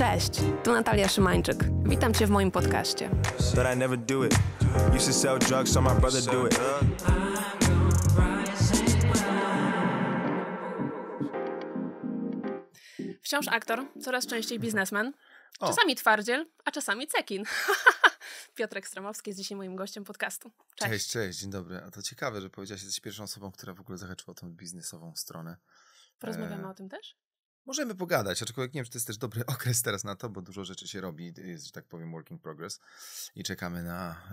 Cześć, tu Natalia Szymańczyk. Witam Cię w moim podcaście. Wciąż aktor, coraz częściej biznesmen, czasami twardziel, a czasami cekin. Piotrek Stramowski jest dzisiaj moim gościem podcastu. Cześć. cześć, cześć, dzień dobry. A to ciekawe, że powiedziałaś, jesteś pierwszą osobą, która w ogóle zahaczyła tą biznesową stronę. Porozmawiamy e... o tym też? możemy pogadać, aczkolwiek nie wiem, czy to jest też dobry okres teraz na to, bo dużo rzeczy się robi, jest, y, że tak powiem, working progress i czekamy na,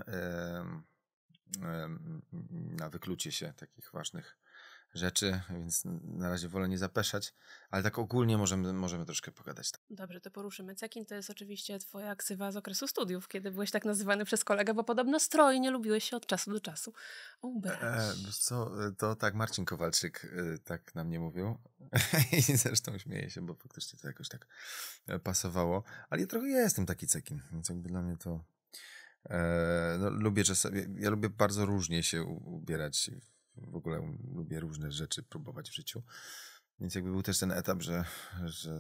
na wyklucie się takich ważnych rzeczy, więc na razie wolę nie zapeszać, ale tak ogólnie możemy, możemy troszkę pogadać. Dobrze, to poruszymy. Cekin to jest oczywiście twoja ksywa z okresu studiów, kiedy byłeś tak nazywany przez kolegę, bo podobno stroi nie lubiłeś się od czasu do czasu ubrać. E, e co, e, to tak Marcin Kowalczyk e, tak na mnie mówił i zresztą śmieję się, bo faktycznie to jakoś tak pasowało, ale ja trochę jestem taki cekin, więc jakby dla mnie to... E, no, lubię czasami, ja lubię bardzo różnie się ubierać w ogóle lubię różne rzeczy próbować w życiu. Więc jakby był też ten etap, że, że...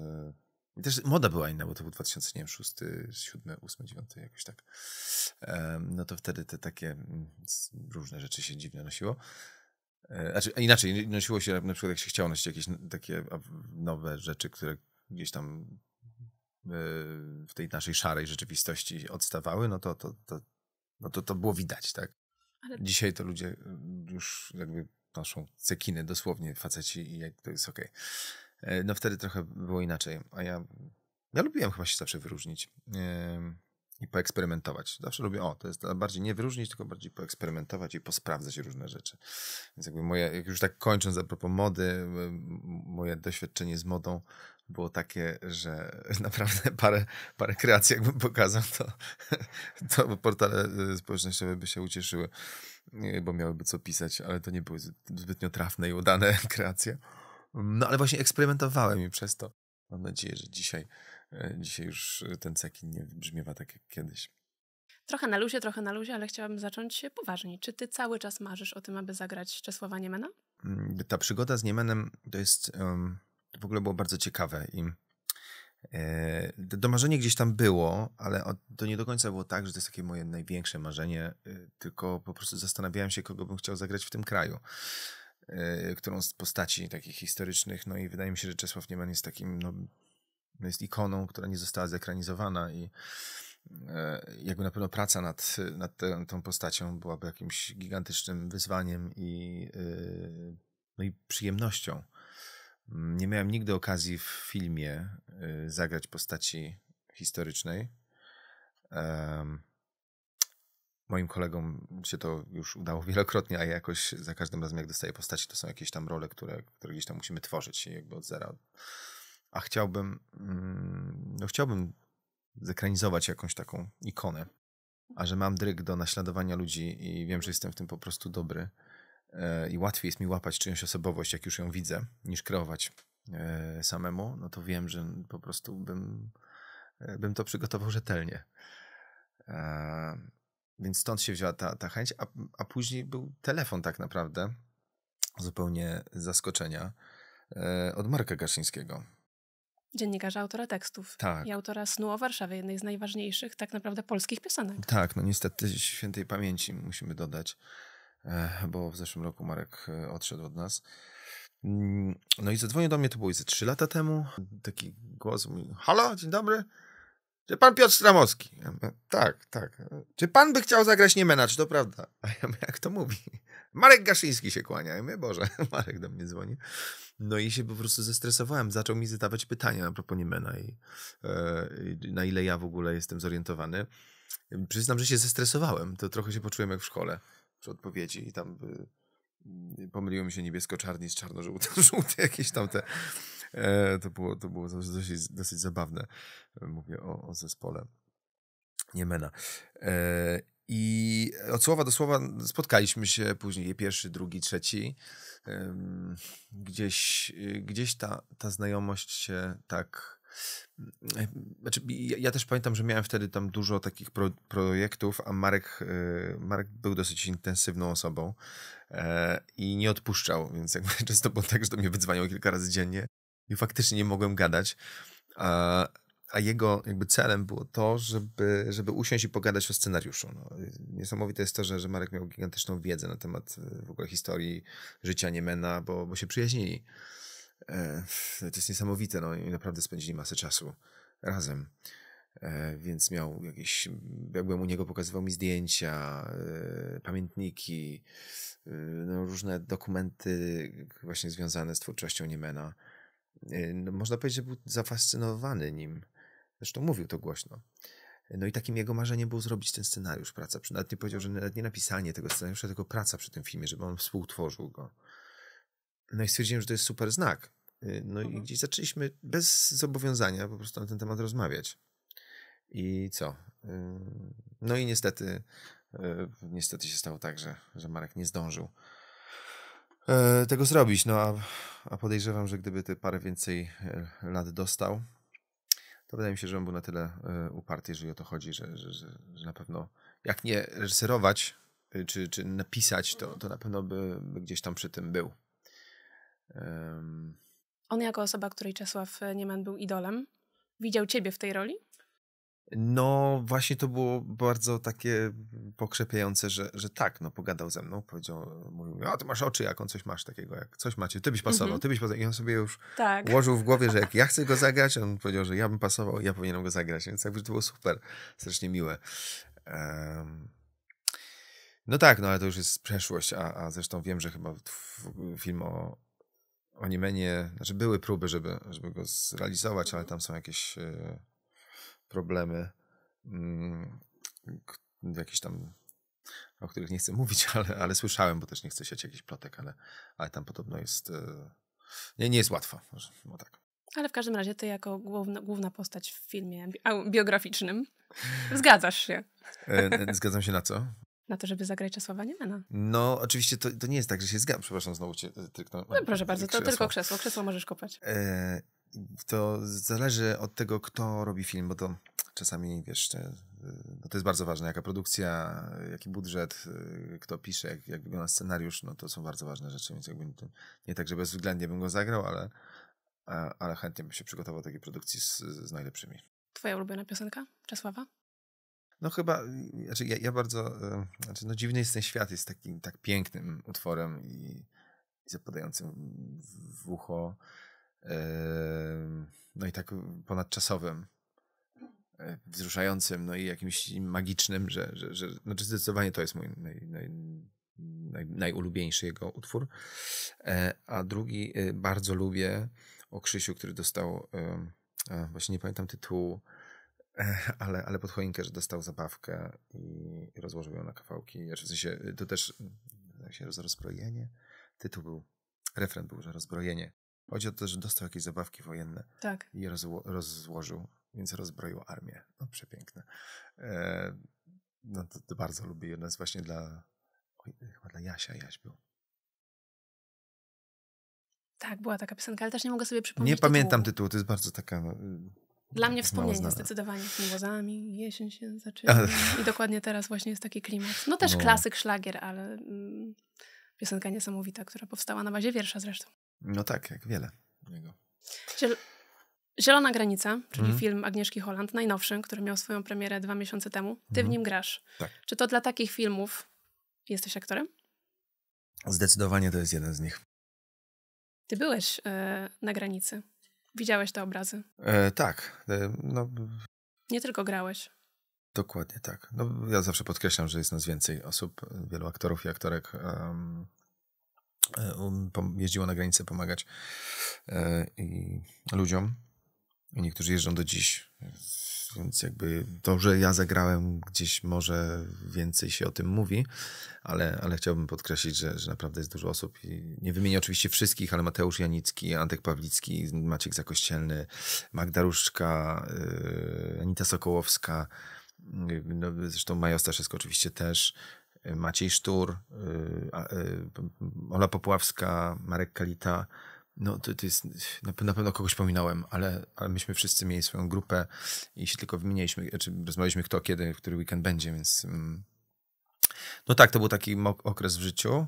I też moda była inna, bo to był 2006, 7, 8, 9, jakoś tak. No to wtedy te takie mm, różne rzeczy się dziwnie nosiło. E, znaczy, inaczej, nosiło się na przykład, jak się chciało nosić jakieś takie nowe rzeczy, które gdzieś tam e, w tej naszej szarej rzeczywistości odstawały, no to to, to, no to, to było widać, tak? Ale... Dzisiaj to ludzie y, już jakby noszą cekinę dosłownie faceci i jak to jest okej. Okay. E, no wtedy trochę było inaczej, a ja, ja lubiłem chyba się zawsze wyróżnić yy, i poeksperymentować. Zawsze lubię, o, to jest bardziej nie wyróżnić, tylko bardziej poeksperymentować i posprawdzać różne rzeczy. Więc jakby moje, jak już tak kończąc a propos mody, moje doświadczenie z modą było takie, że naprawdę parę, parę kreacji jakbym pokazał, to, to portale y, społecznościowe by się ucieszyły, y, bo miałyby co pisać, ale to nie były zbytnio trafne i udane kreacje. No ale właśnie eksperymentowałem i przez to mam nadzieję, że dzisiaj, y, dzisiaj już ten cekin nie brzmiewa tak jak kiedyś. Trochę na luzie, trochę na luzie, ale chciałabym zacząć się poważniej. Czy ty cały czas marzysz o tym, aby zagrać Czesława Niemena? Mm, ta przygoda z Niemenem to jest... Um w ogóle było bardzo ciekawe i e, domarzenie gdzieś tam było, ale to nie do końca było tak, że to jest takie moje największe marzenie, e, tylko po prostu zastanawiałem się, kogo bym chciał zagrać w tym kraju. E, którą z postaci takich historycznych, no i wydaje mi się, że Czesław Nieman jest takim, no, jest ikoną, która nie została zekranizowana i jakby na pewno praca nad, nad tę, tą postacią byłaby jakimś gigantycznym wyzwaniem i, no i przyjemnością. Nie miałem nigdy okazji w filmie y, zagrać postaci historycznej. Moim kolegom się to już udało wielokrotnie, a ja jakoś za każdym razem, jak dostaję postaci, to są jakieś tam role, które, które gdzieś tam musimy tworzyć jakby od zera. A chciałbym, mm, no chciałbym zekranizować jakąś taką ikonę. A że mam dryg do naśladowania ludzi i wiem, że jestem w tym po prostu dobry, E, i łatwiej jest mi łapać czyjąś osobowość, jak już ją widzę, niż kreować e, samemu, no to wiem, że po prostu bym, e, bym to przygotował rzetelnie. Więc stąd się wzięła ta, ta chęć, a, a później był telefon tak naprawdę, zupełnie zaskoczenia, od Marka Gaszyńskiego. Dziennikarza, autora tekstów tak. i autora Snu o Warszawie, jednej z najważniejszych tak naprawdę polskich piosenek. Tak, no niestety świętej pamięci musimy dodać. E, bo w zeszłym roku Marek e, odszedł od nas. Mm, no i zadzwonił do mnie, to było ze 3 lata temu. Taki głos mówi, halo, dzień dobry. Czy pan Piotr Stramowski? Ja mówię, tak, tak. Czy pan by chciał zagrać Niemena, czy to prawda? A ja mówię, jak to mówi? Marek Gaszyński się kłania. Ja mówię, Boże, Marek do mnie dzwoni. No i się po prostu zestresowałem. Zaczął mi zadawać pytania na propos Niemena i, e, i na ile ja w ogóle jestem zorientowany. Przyznam, że się zestresowałem. To trochę się poczułem jak w szkole przy odpowiedzi i tam by, mm, mi się niebiesko-czarni z czarno-żółty, żółty jakieś tamte. te e, to było, to było dosyć, dosyć zabawne. E, mówię o, o zespole Niemena. E, I od słowa do słowa spotkaliśmy się później, pierwszy, drugi, trzeci. gdzieś, gdzieś ta, ta znajomość się tak znaczy, ja też pamiętam, że miałem wtedy tam dużo takich pro, projektów, a Marek, e, Marek był dosyć intensywną osobą e, i nie odpuszczał, więc jakby często było tak, że do mnie wydzwaniał kilka razy dziennie i faktycznie nie mogłem gadać. A, a jego jakby celem było to, żeby, żeby usiąść i pogadać o scenariuszu. No, niesamowite jest to, że, że Marek miał gigantyczną wiedzę na temat e, w ogóle historii życia Niemena, bo, bo się przyjaźnili. E, to jest niesamowite, no i naprawdę spędzili masę czasu razem. E, więc miał jakieś, jakbym u niego, pokazywał mi zdjęcia, e, pamiętniki, no, różne dokumenty właśnie związane z twórczością Niemena. No, można powiedzieć, że był zafascynowany nim. Zresztą mówił to głośno. No i takim jego marzeniem było zrobić ten scenariusz, praca. Nawet nie powiedział, że nawet nie napisanie tego scenariusza, tylko praca przy tym filmie, żeby on współtworzył go. No i stwierdziłem, że to jest super znak. Y, no mhm. i gdzieś zaczęliśmy bez zobowiązania po prostu na ten temat rozmawiać. I co? Y, no i niestety, y, niestety się stało tak, że, że Marek nie zdążył e, tego zrobić. No a, a podejrzewam, że gdyby te parę więcej e, lat dostał, to wydaje mi się, że on był na tyle e, uparty, jeżeli o to chodzi, że, że, że, że na pewno jak nie reżyserować czy, czy napisać, to, to na pewno by, by gdzieś tam przy tym był. Um... On jako osoba, której Czesław e, Nieman był idolem, widział ciebie w tej roli? No, właśnie to było bardzo takie pokrzepiające, że, że tak, no pogadał ze mną, powiedział, mówił, a ty masz oczy, jak on coś masz takiego, jak coś macie, ty byś mhm. pasował, mm -hmm. ty byś pasował. I on sobie już tak. ułożył w głowie, że jak ja chcę go zagrać, on powiedział, że ja bym pasował, ja powinienem go zagrać, więc jakby to było super, strasznie miłe. Um... No tak, no ale to już jest przeszłość, a, a zresztą wiem, że chyba film o, anime nie, znaczy były próby, żeby, żeby go zrealizować, ale tam są jakieś e, problemy, mm, jakieś tam, o których nie chcę mówić, ale, ale słyszałem, bo też nie chcę siać jakichś plotek, ale, ale tam podobno jest, e, nie, nie jest łatwa, może, no tak. Ale w każdym razie ty jako główna, główna postać w filmie biograficznym zgadzasz się. E, zgadzam się na co? na to, żeby zagrać Czesława Niemena. No, oczywiście to, to nie jest tak, że się zgadzam. Przepraszam, znowu cię e, tylko. No, proszę bardzo, krzesło. to tylko krzesło. Krzesło możesz kopać. E, to zależy od tego, kto robi film, bo to czasami, wiesz, e, no to jest bardzo ważne, jaka produkcja, jaki budżet, e, kto pisze, jak, jak wygląda scenariusz, no to są bardzo ważne rzeczy, więc jakby nie tak, że bezwzględnie bym go zagrał, ale, ale chętnie bym się przygotował do takiej produkcji z, z najlepszymi. Twoja ulubiona piosenka Czesława? No chyba, znaczy ja, ja bardzo, znaczy no dziwny jest ten świat, jest takim tak pięknym utworem i, i zapadającym w, w ucho, no i tak ponadczasowym, e, wzruszającym, no i jakimś magicznym, że, że, że znaczy zdecydowanie to jest mój naj, naj, naj, najulubieńszy jego utwór. E, a drugi e, bardzo lubię o Krzysiu, który dostał, właśnie nie pamiętam tytułu, ale, ale pod choinkę, że dostał zabawkę i rozłożył ją na kawałki. Znaczy, w sensie, y, to też y, jak się rozbrojenie. Tytuł był, refren był, że rozbrojenie. Chodzi o to, że dostał jakieś zabawki wojenne tak. i rozło, rozłożył, więc rozbroił armię. No, przepiękne. E, no, to, to, bardzo lubię. Jedno jest właśnie dla, oj, chyba dla Jasia, Jaś był. Tak, była taka piosenka, ale też nie mogę sobie przypomnieć. Nie tytułu. pamiętam tytułu, to jest bardzo taka. Y, dla mnie no, wspomnienie zdecydowanie z miłozami, jesień się zaczyna i dokładnie teraz właśnie jest taki klimat. No też no. klasyk, szlagier, ale mm, piosenka niesamowita, która powstała na bazie wiersza zresztą. No tak, jak wiele jego. Ziel... Zielona Granica, czyli mm. film Agnieszki Holland, najnowszy, który miał swoją premierę dwa miesiące temu. Ty mm. w mhm. nim grasz. Tak. Czy to dla takich filmów jesteś aktorem? Zdecydowanie to jest jeden z nich. Ty byłeś e, na granicy. Widziałeś te obrazy? E, tak. E, no... Nie tylko grałeś. Dokładnie tak. No, ja zawsze podkreślam, że jest nas więcej osób, wielu aktorów i aktorek e, um, um, jeździło na granicę pomagać e, i ludziom. I niektórzy jeżdżą do dziś. Więc jakby to, że ja zagrałem, gdzieś może więcej się o tym mówi, ale, ale chciałbym podkreślić, że, że naprawdę jest dużo osób. I nie wymienię oczywiście wszystkich, ale Mateusz Janicki, Antek Pawlicki, Maciek Zakościelny, Magda Różka, yy, Anita Sokołowska, yy, no, zresztą Maja Staszewska oczywiście też. Y, Maciej Sztur, y, y, Ola Popławska, Marek Kalita, no to, to jest, na, pewno kogoś pominąłem, ale, ale myśmy wszyscy mieli swoją grupę i się tylko wymieniliśmy, czy znaczy rozmawialiśmy kto, kiedy, który weekend będzie, więc mm. no tak, to był taki okres w życiu,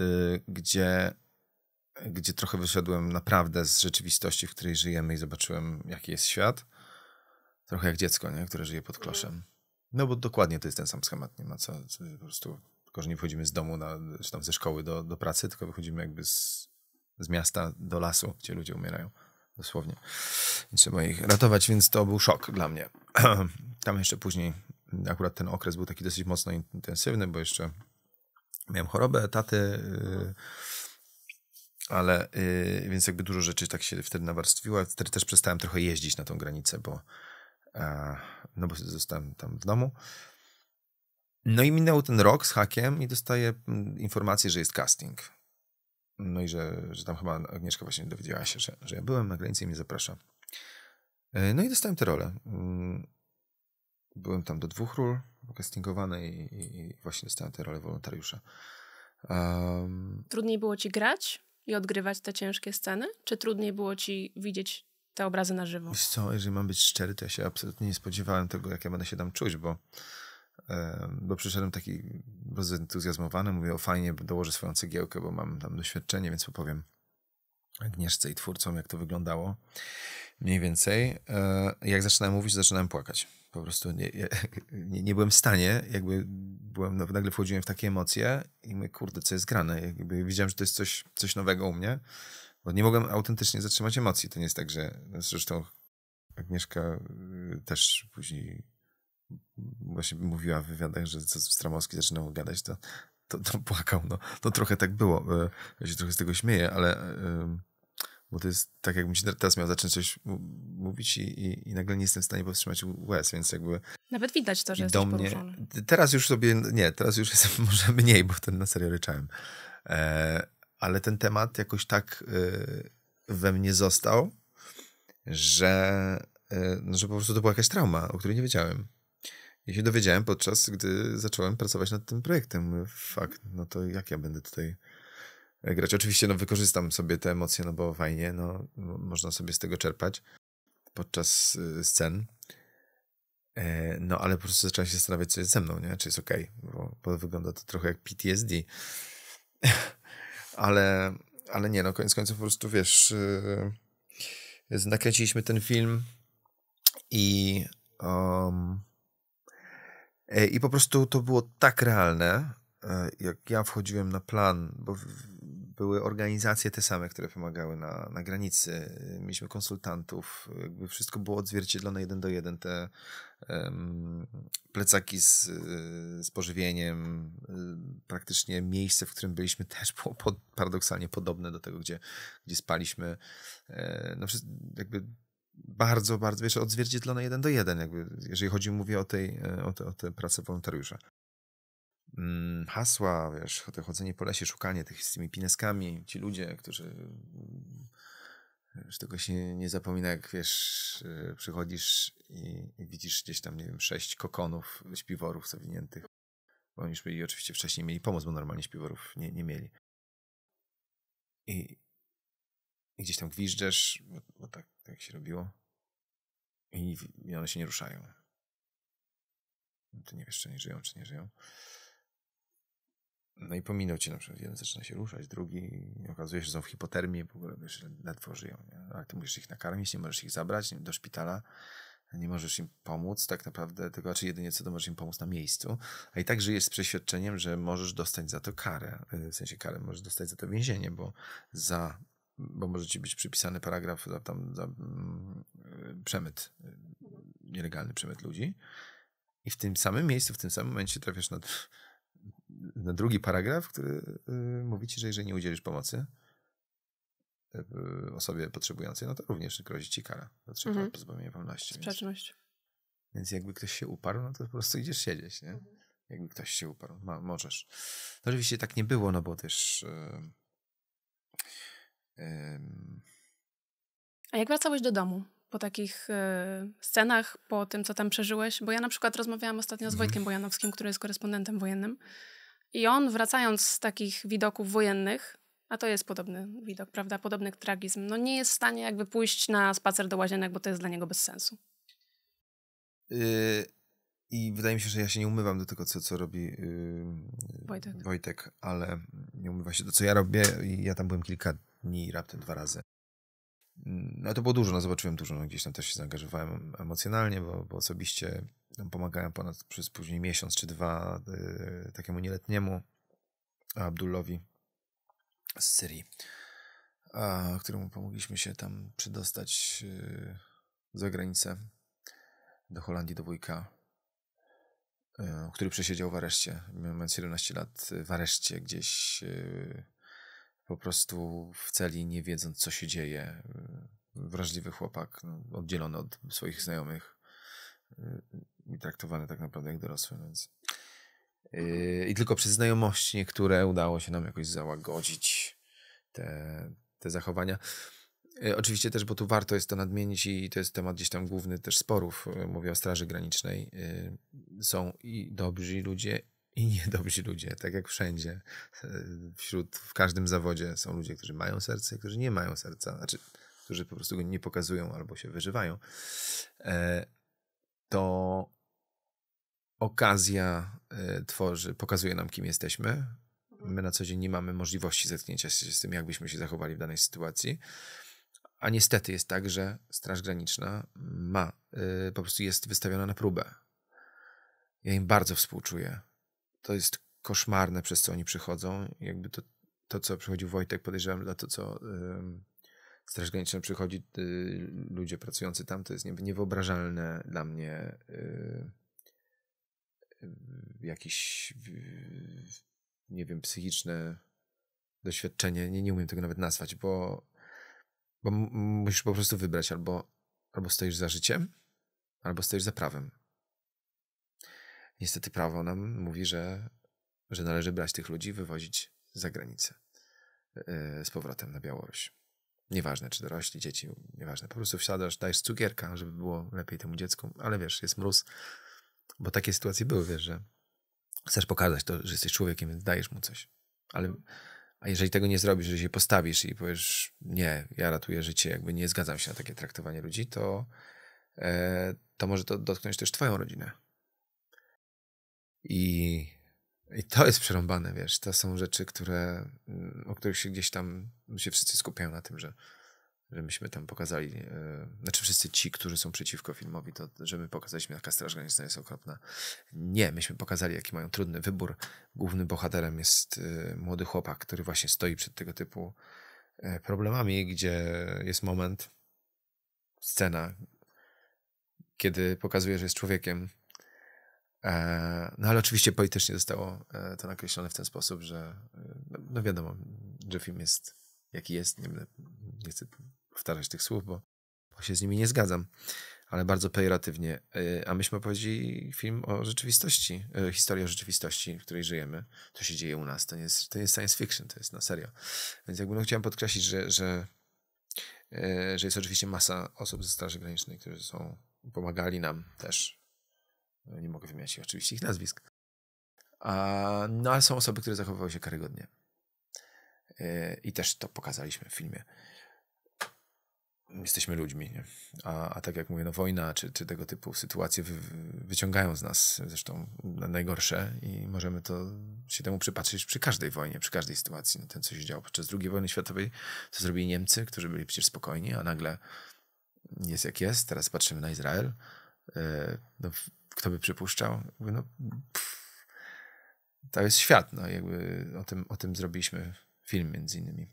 y, gdzie, gdzie trochę wyszedłem naprawdę z rzeczywistości, w której żyjemy i zobaczyłem, jaki jest świat. Trochę jak dziecko, nie? które żyje pod mhm. kloszem. No bo dokładnie to jest ten sam schemat, nie ma co, po prostu, tylko że nie wychodzimy z domu, na, czy tam ze szkoły do, do pracy, tylko wychodzimy jakby z z miasta do lasu, gdzie ludzie umierają. Dosłownie. I trzeba ich ratować, więc to był szok dla mnie. Tam jeszcze później, akurat ten okres był taki dosyć mocno intensywny, bo jeszcze miałem chorobę, etaty, yy, ale yy, więc jakby dużo rzeczy tak się wtedy nawarstwiło. Wtedy też przestałem trochę jeździć na tą granicę, bo e, no bo zostałem tam w domu. No i minął ten rok z hakiem i dostaję mm, informację, że jest casting no i że, że tam chyba Agnieszka właśnie dowiedziała się, że, że ja byłem na granicy i mnie zaprasza. E, no i dostałem tę rolę. Mm, byłem tam do dwóch ról castingowany i, i właśnie dostałem tę rolę wolontariusza. Um... Trudniej było ci grać i odgrywać te ciężkie sceny? Czy trudniej było ci widzieć te obrazy na żywo? Wiesz co, jeżeli mam być szczery, to ja się absolutnie nie spodziewałem tego, jak ja będę się tam czuć, bo bo przyszedłem taki bardzo entuzjazmowany, mówię, o fajnie, dołożę swoją cegiełkę, bo mam tam doświadczenie, więc opowiem Agnieszce i twórcom, jak to wyglądało. Mniej więcej, e, jak zaczynałem mówić, zaczynałem płakać. Po prostu nie, nie, nie byłem w stanie, jakby byłem, no, nagle wchodziłem w takie emocje i my kurde, co jest grane. Jakby widziałem, że to jest coś, coś nowego u mnie, bo nie mogłem autentycznie zatrzymać emocji. To nie jest tak, że zresztą Agnieszka y, też później właśnie mówiła w wywiadach, że Stramowski zaczynał gadać, to, to, to płakał. No. To trochę tak było. E, ja się trochę z tego śmieję, ale bo to jest tak, jakbym się teraz miał zacząć coś mówić i, i, i, nagle nie jestem w stanie powstrzymać łez, więc jakby... Nawet widać to, że do mnie... Poruszony. Teraz już sobie, nie, teraz już jestem może mniej, bo ten na serio ryczałem. E, ale ten temat jakoś tak e, we mnie został, że, e, no, że po prostu to była jakaś trauma, o której nie wiedziałem. Ja się dowiedziałem podczas, gdy zacząłem pracować nad tym projektem. fakt, no to jak ja będę tutaj e, grać? Oczywiście no, wykorzystam sobie te emocje, no bo fajnie, no, można sobie z tego czerpać podczas y, scen. E, no, ale po prostu zacząłem się zastanawiać, co jest ze mną, nie? Czy jest okej, okay, bo, bo wygląda to trochę jak PTSD. ale, ale nie, no koniec końców po prostu, wiesz, y, nakręciliśmy ten film i um, E, I po prostu to było tak realne, e, jak ja wchodziłem na plan, bo były organizacje te same, które pomagały na, na granicy. Mieliśmy konsultantów, jakby wszystko było odzwierciedlone jeden do jeden. Te um, plecaki z, z pożywieniem, e, praktycznie miejsce, w którym byliśmy, też było pod, paradoksalnie podobne do tego, gdzie, gdzie spaliśmy. No, jakby bardzo, bardzo, wiesz, odzwierciedlone jeden do jeden, jakby, jeżeli chodzi, mówię o tej, e, o te, o te wolontariusza. Hmm, hasła, wiesz, to chodzenie po lesie, szukanie tych z tymi pineskami, ci ludzie, którzy już tego się nie zapomina, jak wiesz, e, przychodzisz i, i widzisz gdzieś tam, nie wiem, sześć kokonów, śpiworów zawiniętych, bo oni już byli oczywiście wcześniej mieli pomoc, bo normalnie śpiworów nie, nie mieli. I, i gdzieś tam gwizdzesz, bo, bo tak, tak się robiło. I, I one się nie ruszają. Ty nie wiesz, czy nie żyją, czy nie żyją. No i pominął cię na przykład. Jeden zaczyna się ruszać, drugi okazuje się, że są w hipotermii, w ogóle wiesz, ledwo żyją. Nie? Ale ty musisz ich nakarmić, nie możesz ich zabrać do szpitala, nie możesz im pomóc tak naprawdę, tylko raczej jedynie co to możesz im pomóc na miejscu. A i tak żyjesz z przeświadczeniem, że możesz dostać za to karę, y, w sensie karę możesz dostać za to więzienie, bo za bo może ci być przypisany paragraf za, tam, za mm, przemyt, nielegalny przemyt ludzi. I w tym samym miejscu, w tym samym momencie trafiasz na, na drugi paragraf, który y, mówi ci, że jeżeli nie udzielisz pomocy y, osobie potrzebującej, no to również grozi ci kara do trzech mhm. lat pozbawienia wolności. Sprzeczność. Więc, więc, jakby ktoś się uparł, no to po prostu idziesz siedzieć, nie? Mhm. Jakby ktoś się uparł, ma, możesz. No oczywiście tak nie było, no bo też... Y, Um... A jak wracałeś do domu po takich y, scenach, po tym, co tam przeżyłeś? Bo ja na przykład rozmawiałam ostatnio z mhm. Wojtkiem Bojanowskim, który jest korespondentem wojennym. I on wracając z takich widoków wojennych, a to jest podobny widok, prawda? Podobny tragizm. No nie jest w stanie jakby pójść na spacer do łazienek, bo to jest dla niego bez sensu. Y, I wydaje mi się, że ja się nie umywam do tego, co, co robi yy, Wojtek. Wojtek, ale nie umywa się do co ja robię i ja tam byłem kilka dni raptem dwa razy. No to było dużo, no zobaczyłem dużo, no gdzieś tam też się zaangażowałem emocjonalnie, bo, bo osobiście no, pomagałem ponad przez później miesiąc czy dwa y, takiemu nieletniemu Abdullowi z Syrii, a, któremu pomogliśmy się tam przedostać y, za granicę do Holandii, do wujka, y, który przesiedział w areszcie, mając 17 lat y, w areszcie gdzieś y, po prostu w celi, nie wiedząc, co się dzieje. Wrażliwy chłopak, no, oddzielony od swoich znajomych i y, y, traktowany tak naprawdę jak dorosły, więc. Y, I tylko przez znajomości niektóre udało się nam jakoś załagodzić te, te zachowania. oczywiście też, bo tu warto jest to nadmienić i to jest temat gdzieś tam główny też sporów, mówię o Straży Granicznej. są i dobrzy ludzie, i niedobrzy ludzie, tak jak wszędzie. E, wśród, w każdym zawodzie są ludzie, którzy mają serce, którzy nie mają serca, znaczy, którzy po prostu go nie pokazują albo się wyżywają. E, to okazja e, tworzy, pokazuje nam, kim jesteśmy. Mhm. My na co dzień nie mamy możliwości zetknięcia się z tym, jakbyśmy się zachowali w danej sytuacji. A niestety jest tak, że Straż Graniczna ma, po prostu jest wystawiona na próbę. Ja im bardzo współczuję to jest koszmarne, przez co oni przychodzą. Jakby to, to co przychodził Wojtek, podejrzewam, dla to, co yy, Straż Graniczna przychodzi, yy, ludzie pracujący tam, to jest nie, niewyobrażalne dla mnie yy, jakiś, nie wiem, psychiczne doświadczenie. Nie, nie umiem tego nawet nazwać, bo, bo musisz po prostu wybrać albo, albo stoisz za życiem, albo stoisz za prawem niestety prawo nam mówi, że, że należy brać tych ludzi, i wywozić za granicę e, z powrotem na Białoruś. Nieważne, czy dorośli, dzieci, nieważne. Po prostu wsiadasz, dajesz cukierka, żeby było lepiej temu dziecku, ale wiesz, jest mróz, bo takie sytuacje były, wiesz, że chcesz pokazać to, że jesteś człowiekiem, więc dajesz mu coś. Ale a jeżeli tego nie zrobisz, jeżeli się postawisz i powiesz, nie, ja ratuję życie, jakby nie zgadzam się na takie traktowanie ludzi, to, e, to może to dotknąć też twoją rodzinę. I, i to jest przerąbane, wiesz. To są rzeczy, które, mm, o których się gdzieś tam, my się wszyscy skupiają na tym, że, że myśmy tam pokazali, yy, znaczy wszyscy ci, którzy są przeciwko filmowi, to że my pokazaliśmy, jaka Straż Graniczna jest okropna. Nie, myśmy pokazali, jaki mają trudny wybór. Głównym bohaterem jest yy, młody chłopak, który właśnie stoi przed tego typu yy, problemami, gdzie jest moment, scena, kiedy pokazuje, że jest człowiekiem, E, no ale oczywiście politycznie zostało e, to nakreślone w ten sposób, że e, no wiadomo, że film jest jaki jest. Nie, nie chcę powtarzać tych słów, bo, bo się z nimi nie zgadzam, ale bardzo pejoratywnie. A myśmy powiedzieli film o rzeczywistości, historii o rzeczywistości, w której żyjemy. To się dzieje u nas, to nie jest, to nie jest science fiction, to jest na no, serio. Więc jakby no chciałem podkreślić, że, że, że jest oczywiście masa osób ze Straży Granicznej, którzy są pomagali nam też E, nie mogę wymieniać oczywiście ich nazwisk. A, no ale są osoby, które zachowywały się karygodnie. E, I też to pokazaliśmy w filmie. Jesteśmy ludźmi, nie? A, a tak jak mówię, no wojna czy, czy tego typu sytuacje wy, wyciągają z nas zresztą najgorsze i możemy to się temu przypatrzeć przy każdej wojnie, przy każdej sytuacji. No, ten, co się działo podczas II wojny światowej, co zrobili Niemcy, którzy byli przecież spokojni, a nagle jest jak jest. Teraz patrzymy na Izrael. E, no, kto by przypuszczał? Mówię, no, pff, to jest świat, no jakby o tym, o tym zrobiliśmy film między innymi.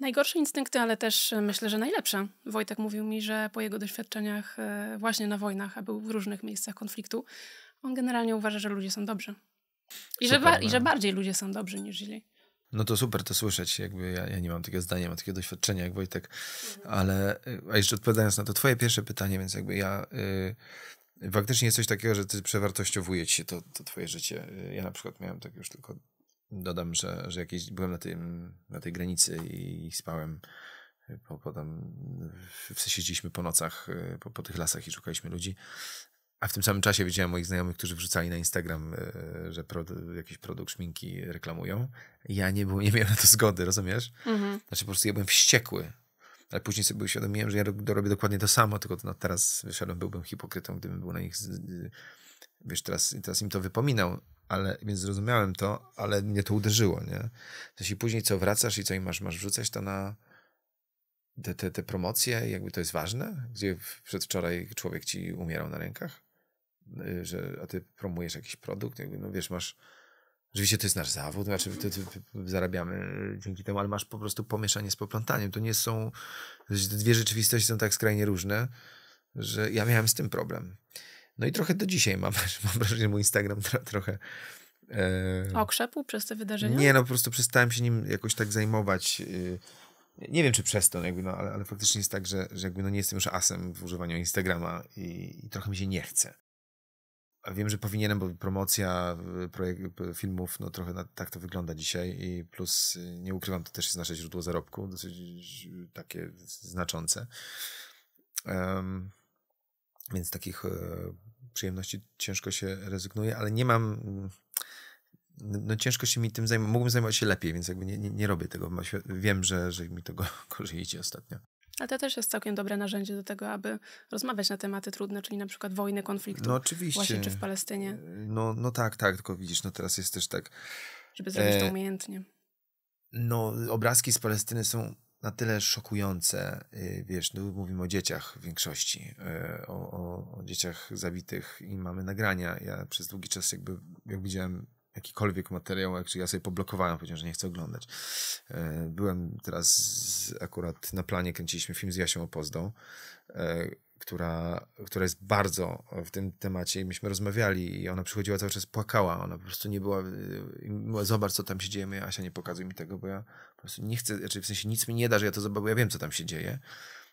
Najgorsze instynkty, ale też e, myślę, że najlepsze. Wojtek mówił mi, że po jego doświadczeniach e, właśnie na wojnach, a był w różnych miejscach konfliktu, on generalnie uważa, że ludzie są dobrzy. I, super, że, ba- i no. że bardziej ludzie są dobrzy niż źli. No to super to słyszeć. Jakby ja, ja nie mam takiego zdania, mam takiego doświadczenia jak Wojtek. Mhm. Ale e, a jeszcze odpowiadając na to twoje pierwsze pytanie, więc jakby ja y, faktycznie jest coś takiego, że ty przewartościowuje ci się to, to twoje życie. Ja na przykład miałem tak już tylko dodam, że, że jakieś, byłem na, tym, na tej granicy i spałem po, po tam, w sensie siedzieliśmy po nocach, po, po tych lasach i szukaliśmy ludzi. A w tym samym czasie widziałem moich znajomych, którzy wrzucali na Instagram, e, że produ jakiś produkt szminki reklamują. Ja nie, był, nie miałem na to zgody, rozumiesz? Mhm. Znaczy po prostu ja byłem wściekły ale później sobie uświadomiłem, że ja robię dokładnie to samo, tylko no teraz wyszedłem, byłbym hipokrytą, gdybym był na nich, wiesz, teraz, teraz im to wypominał, ale, więc zrozumiałem to, ale mnie to uderzyło, nie? To się później co wracasz i co im masz, masz wrzucać to na te, te, te promocje, jakby to jest ważne, gdzie przedwczoraj człowiek ci umierał na rękach, y, że, a ty promujesz jakiś produkt, jakby, no wiesz, masz Oczywiście to jest nasz zawód, znaczy to, to, zarabiamy dzięki temu, ale masz po prostu pomieszanie z poplątaniem. To nie są, te dwie rzeczywistości są tak skrajnie różne, że ja miałem z tym problem. No i trochę do dzisiaj mam, mam wrażenie, że mój Instagram trochę... E... Okrzepł przez te wydarzenia? Nie, no po prostu przestałem się nim jakoś tak zajmować. Y, nie wiem, czy przez to, no jakby, no, ale, ale faktycznie jest tak, że, że jakby, no, nie jestem już asem w używaniu Instagrama i, i trochę mi się nie chce. Wiem, że powinienem, bo promocja y, filmów, no trochę na, tak to wygląda dzisiaj i plus y, nie ukrywam, to też jest nasze źródło zarobku, dosyć y, takie znaczące. Um, więc takich e, przyjemności ciężko się rezygnuje, ale nie mam... Mm, no ciężko się mi tym zajmować, mógłbym zajmować się lepiej, więc jakby nie, nie, nie robię tego. Wiem, że, że mi tego gorzej idzie ostatnio. Ale to też jest całkiem dobre narzędzie do tego, aby rozmawiać na tematy trudne, czyli na przykład wojny, konfliktu. No oczywiście. Właśnie czy w Palestynie. E, no, no tak, tak, tylko widzisz, no teraz jest też tak... Żeby zrobić e... to umiejętnie. No, obrazki z Palestyny są na tyle szokujące, e, wiesz, no mówimy o dzieciach w większości, e, o, o, o, dzieciach zabitych i mamy nagrania. Ja przez długi czas jakby, jak widziałem jakikolwiek materiał, jak ja sobie poblokowałem, powiedziałem, że nie chcę oglądać. E, byłem teraz akurat na planie, kręciliśmy film z Jasią Opozdą, e, która, która jest bardzo w tym temacie i myśmy rozmawiali i ona przychodziła cały czas, płakała, ona po prostu nie była, e, zobacz co tam się dzieje, mówię, Asia nie pokazuj mi tego, bo ja po prostu nie chcę, znaczy w sensie nic mi nie da, że ja to zobaczę, ja wiem co tam się dzieje,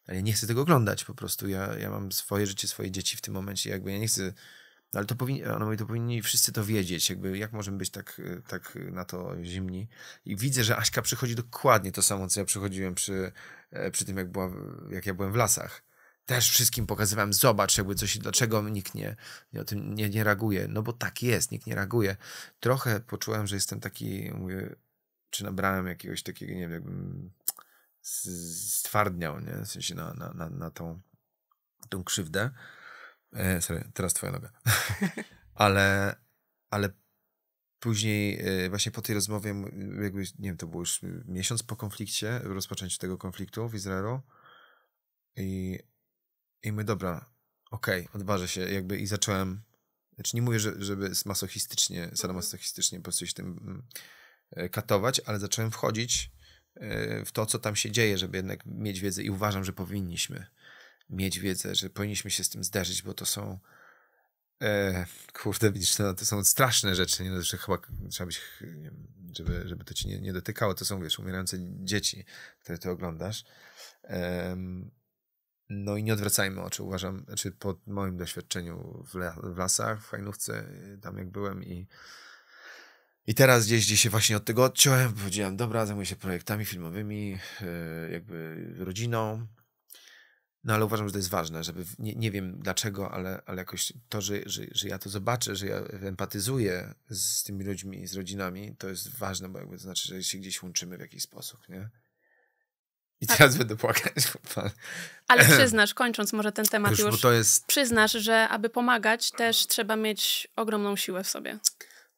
ale nie chcę tego oglądać po prostu, ja, ja mam swoje życie, swoje dzieci w tym momencie, jakby ja nie chcę no ale to powinni, e, no, mówi, to powinni wszyscy to wiedzieć, jakby jak możemy być tak, e, tak na to zimni. I widzę, że Aśka przychodzi dokładnie to samo, co ja przychodziłem przy, e, przy tym, jak, była, jak ja byłem w lasach. Też wszystkim pokazywałem, zobacz jakby coś, dlaczego nikt nie, nie o tym nie, nie reaguje. No bo tak jest, nikt nie reaguje. Trochę poczułem, że jestem taki, mówię, czy nabrałem jakiegoś takiego, nie wiem, jakbym stwardniał, nie? W sensie na, na, na, na tą, tą krzywdę. E, sorry, teraz twoja noga. ale, ale później e, właśnie po tej rozmowie, jakby, nie wiem, to było już miesiąc po konflikcie, rozpoczęciu tego konfliktu w Izraelu i, i my, dobra, okej, okay, odważę się jakby i zacząłem, znaczy nie mówię, że, żeby masochistycznie, sadomasochistycznie po prostu się tym mm, e, katować, ale zacząłem wchodzić e, w to, co tam się dzieje, żeby jednak mieć wiedzę i uważam, że powinniśmy mieć wiedzę, że powinniśmy się z tym zderzyć, bo to są e, kurde, widzisz, to, no, to, są straszne rzeczy, nie? No, że chyba trzeba być, nie żeby, żeby to ci nie, nie dotykało, to są, wiesz, umierające dzieci, które ty oglądasz. E, no i nie odwracajmy oczu, uważam, znaczy po moim doświadczeniu w, le, w lasach, w fajnówce, y, tam jak byłem i i teraz gdzieś, gdzieś się właśnie od tego odciąłem, powiedziałem, dobra, zajmuję się projektami filmowymi, y, jakby rodziną, no ale uważam, że to jest ważne, żeby, nie, nie wiem dlaczego, ale, ale jakoś to, że, że, że ja to zobaczę, że ja empatyzuję z tymi ludźmi, z rodzinami, to jest ważne, bo jakby to znaczy, że się gdzieś łączymy w jakiś sposób, nie? I teraz będę płakać. Ale przyznasz, kończąc może ten temat już, już to jest... przyznasz, że aby pomagać też trzeba mieć ogromną siłę w sobie.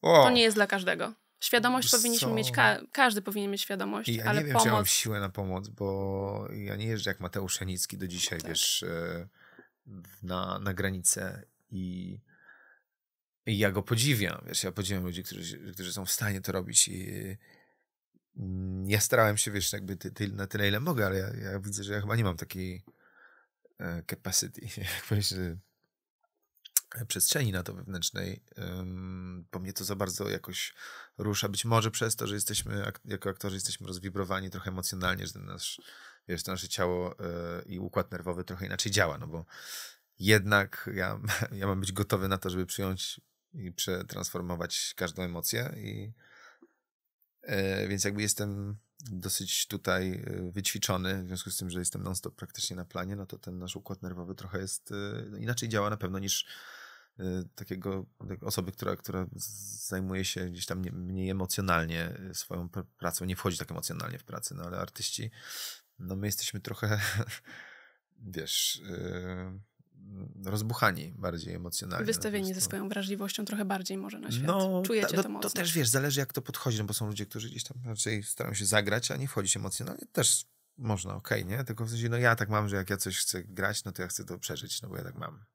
O. To nie jest dla każdego. Świadomość powinniśmy mieć, ka każdy powinien mieć świadomość, I ja ale nie wiem, pomoc... czy ja mam siłę na pomoc, bo ja nie jeżdżę jak Mateusz Janicki do dzisiaj, tak. wiesz, e, na, na granicę i, i ja go podziwiam, wiesz, ja podziwiam ludzi, którzy, którzy są w stanie to robić i mm, ja starałem się, wiesz, jakby ty, ty, na tyle, ile mogę, ale ja, ja, widzę, że ja chyba nie mam takiej e, capacity, przestrzeni na to wewnętrznej. Po mnie to za bardzo jakoś rusza. Być może przez to, że jesteśmy, jako aktorzy, jesteśmy rozwibrowani trochę emocjonalnie, że ten nasz, wiesz, to nasze ciało e, i układ nerwowy trochę inaczej działa, no bo jednak ja, ja mam być gotowy na to, żeby przyjąć i przetransformować każdą emocję i e, więc jakby jestem dosyć tutaj e, wyćwiczony, w związku z tym, że jestem non-stop praktycznie na planie, no to ten nasz układ nerwowy trochę jest no inaczej działa na pewno niż Y, takiego osoby, która, która zajmuje się gdzieś tam mniej emocjonalnie y, swoją pracą, nie wchodzi tak emocjonalnie w pracę, no ale artyści, no my jesteśmy trochę, wiesz, y, rozbuchani bardziej emocjonalnie. No Wystawieni ze swoją wrażliwością trochę bardziej może na świat. No, Czujecie ta, to, no, to, też, wiesz, zależy jak to podchodzi, no bo są ludzie, którzy gdzieś tam raczej starają się zagrać, a nie wchodzić emocjonalnie, też można, okej, okay, nie? Tylko w sensie, no ja tak mam, że jak ja coś chcę grać, no to ja chcę to przeżyć, no bo ja tak mam.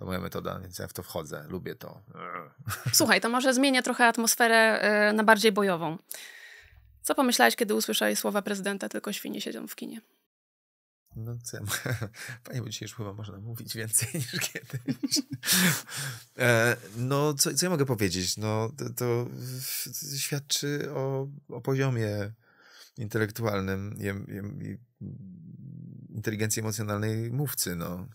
To moja metoda, więc ja w to wchodzę, lubię to. Słuchaj, to może zmienię trochę atmosferę e, na bardziej bojową. Co pomyślałeś, kiedy usłyszałeś słowa prezydenta, tylko świnie siedzą w kinie? No co panie, bo dzisiaj już chyba można mówić więcej niż kiedyś. E, no, co, co ja mogę powiedzieć? No, to, to świadczy o, o poziomie intelektualnym i, i, inteligencji emocjonalnej mówcy, no.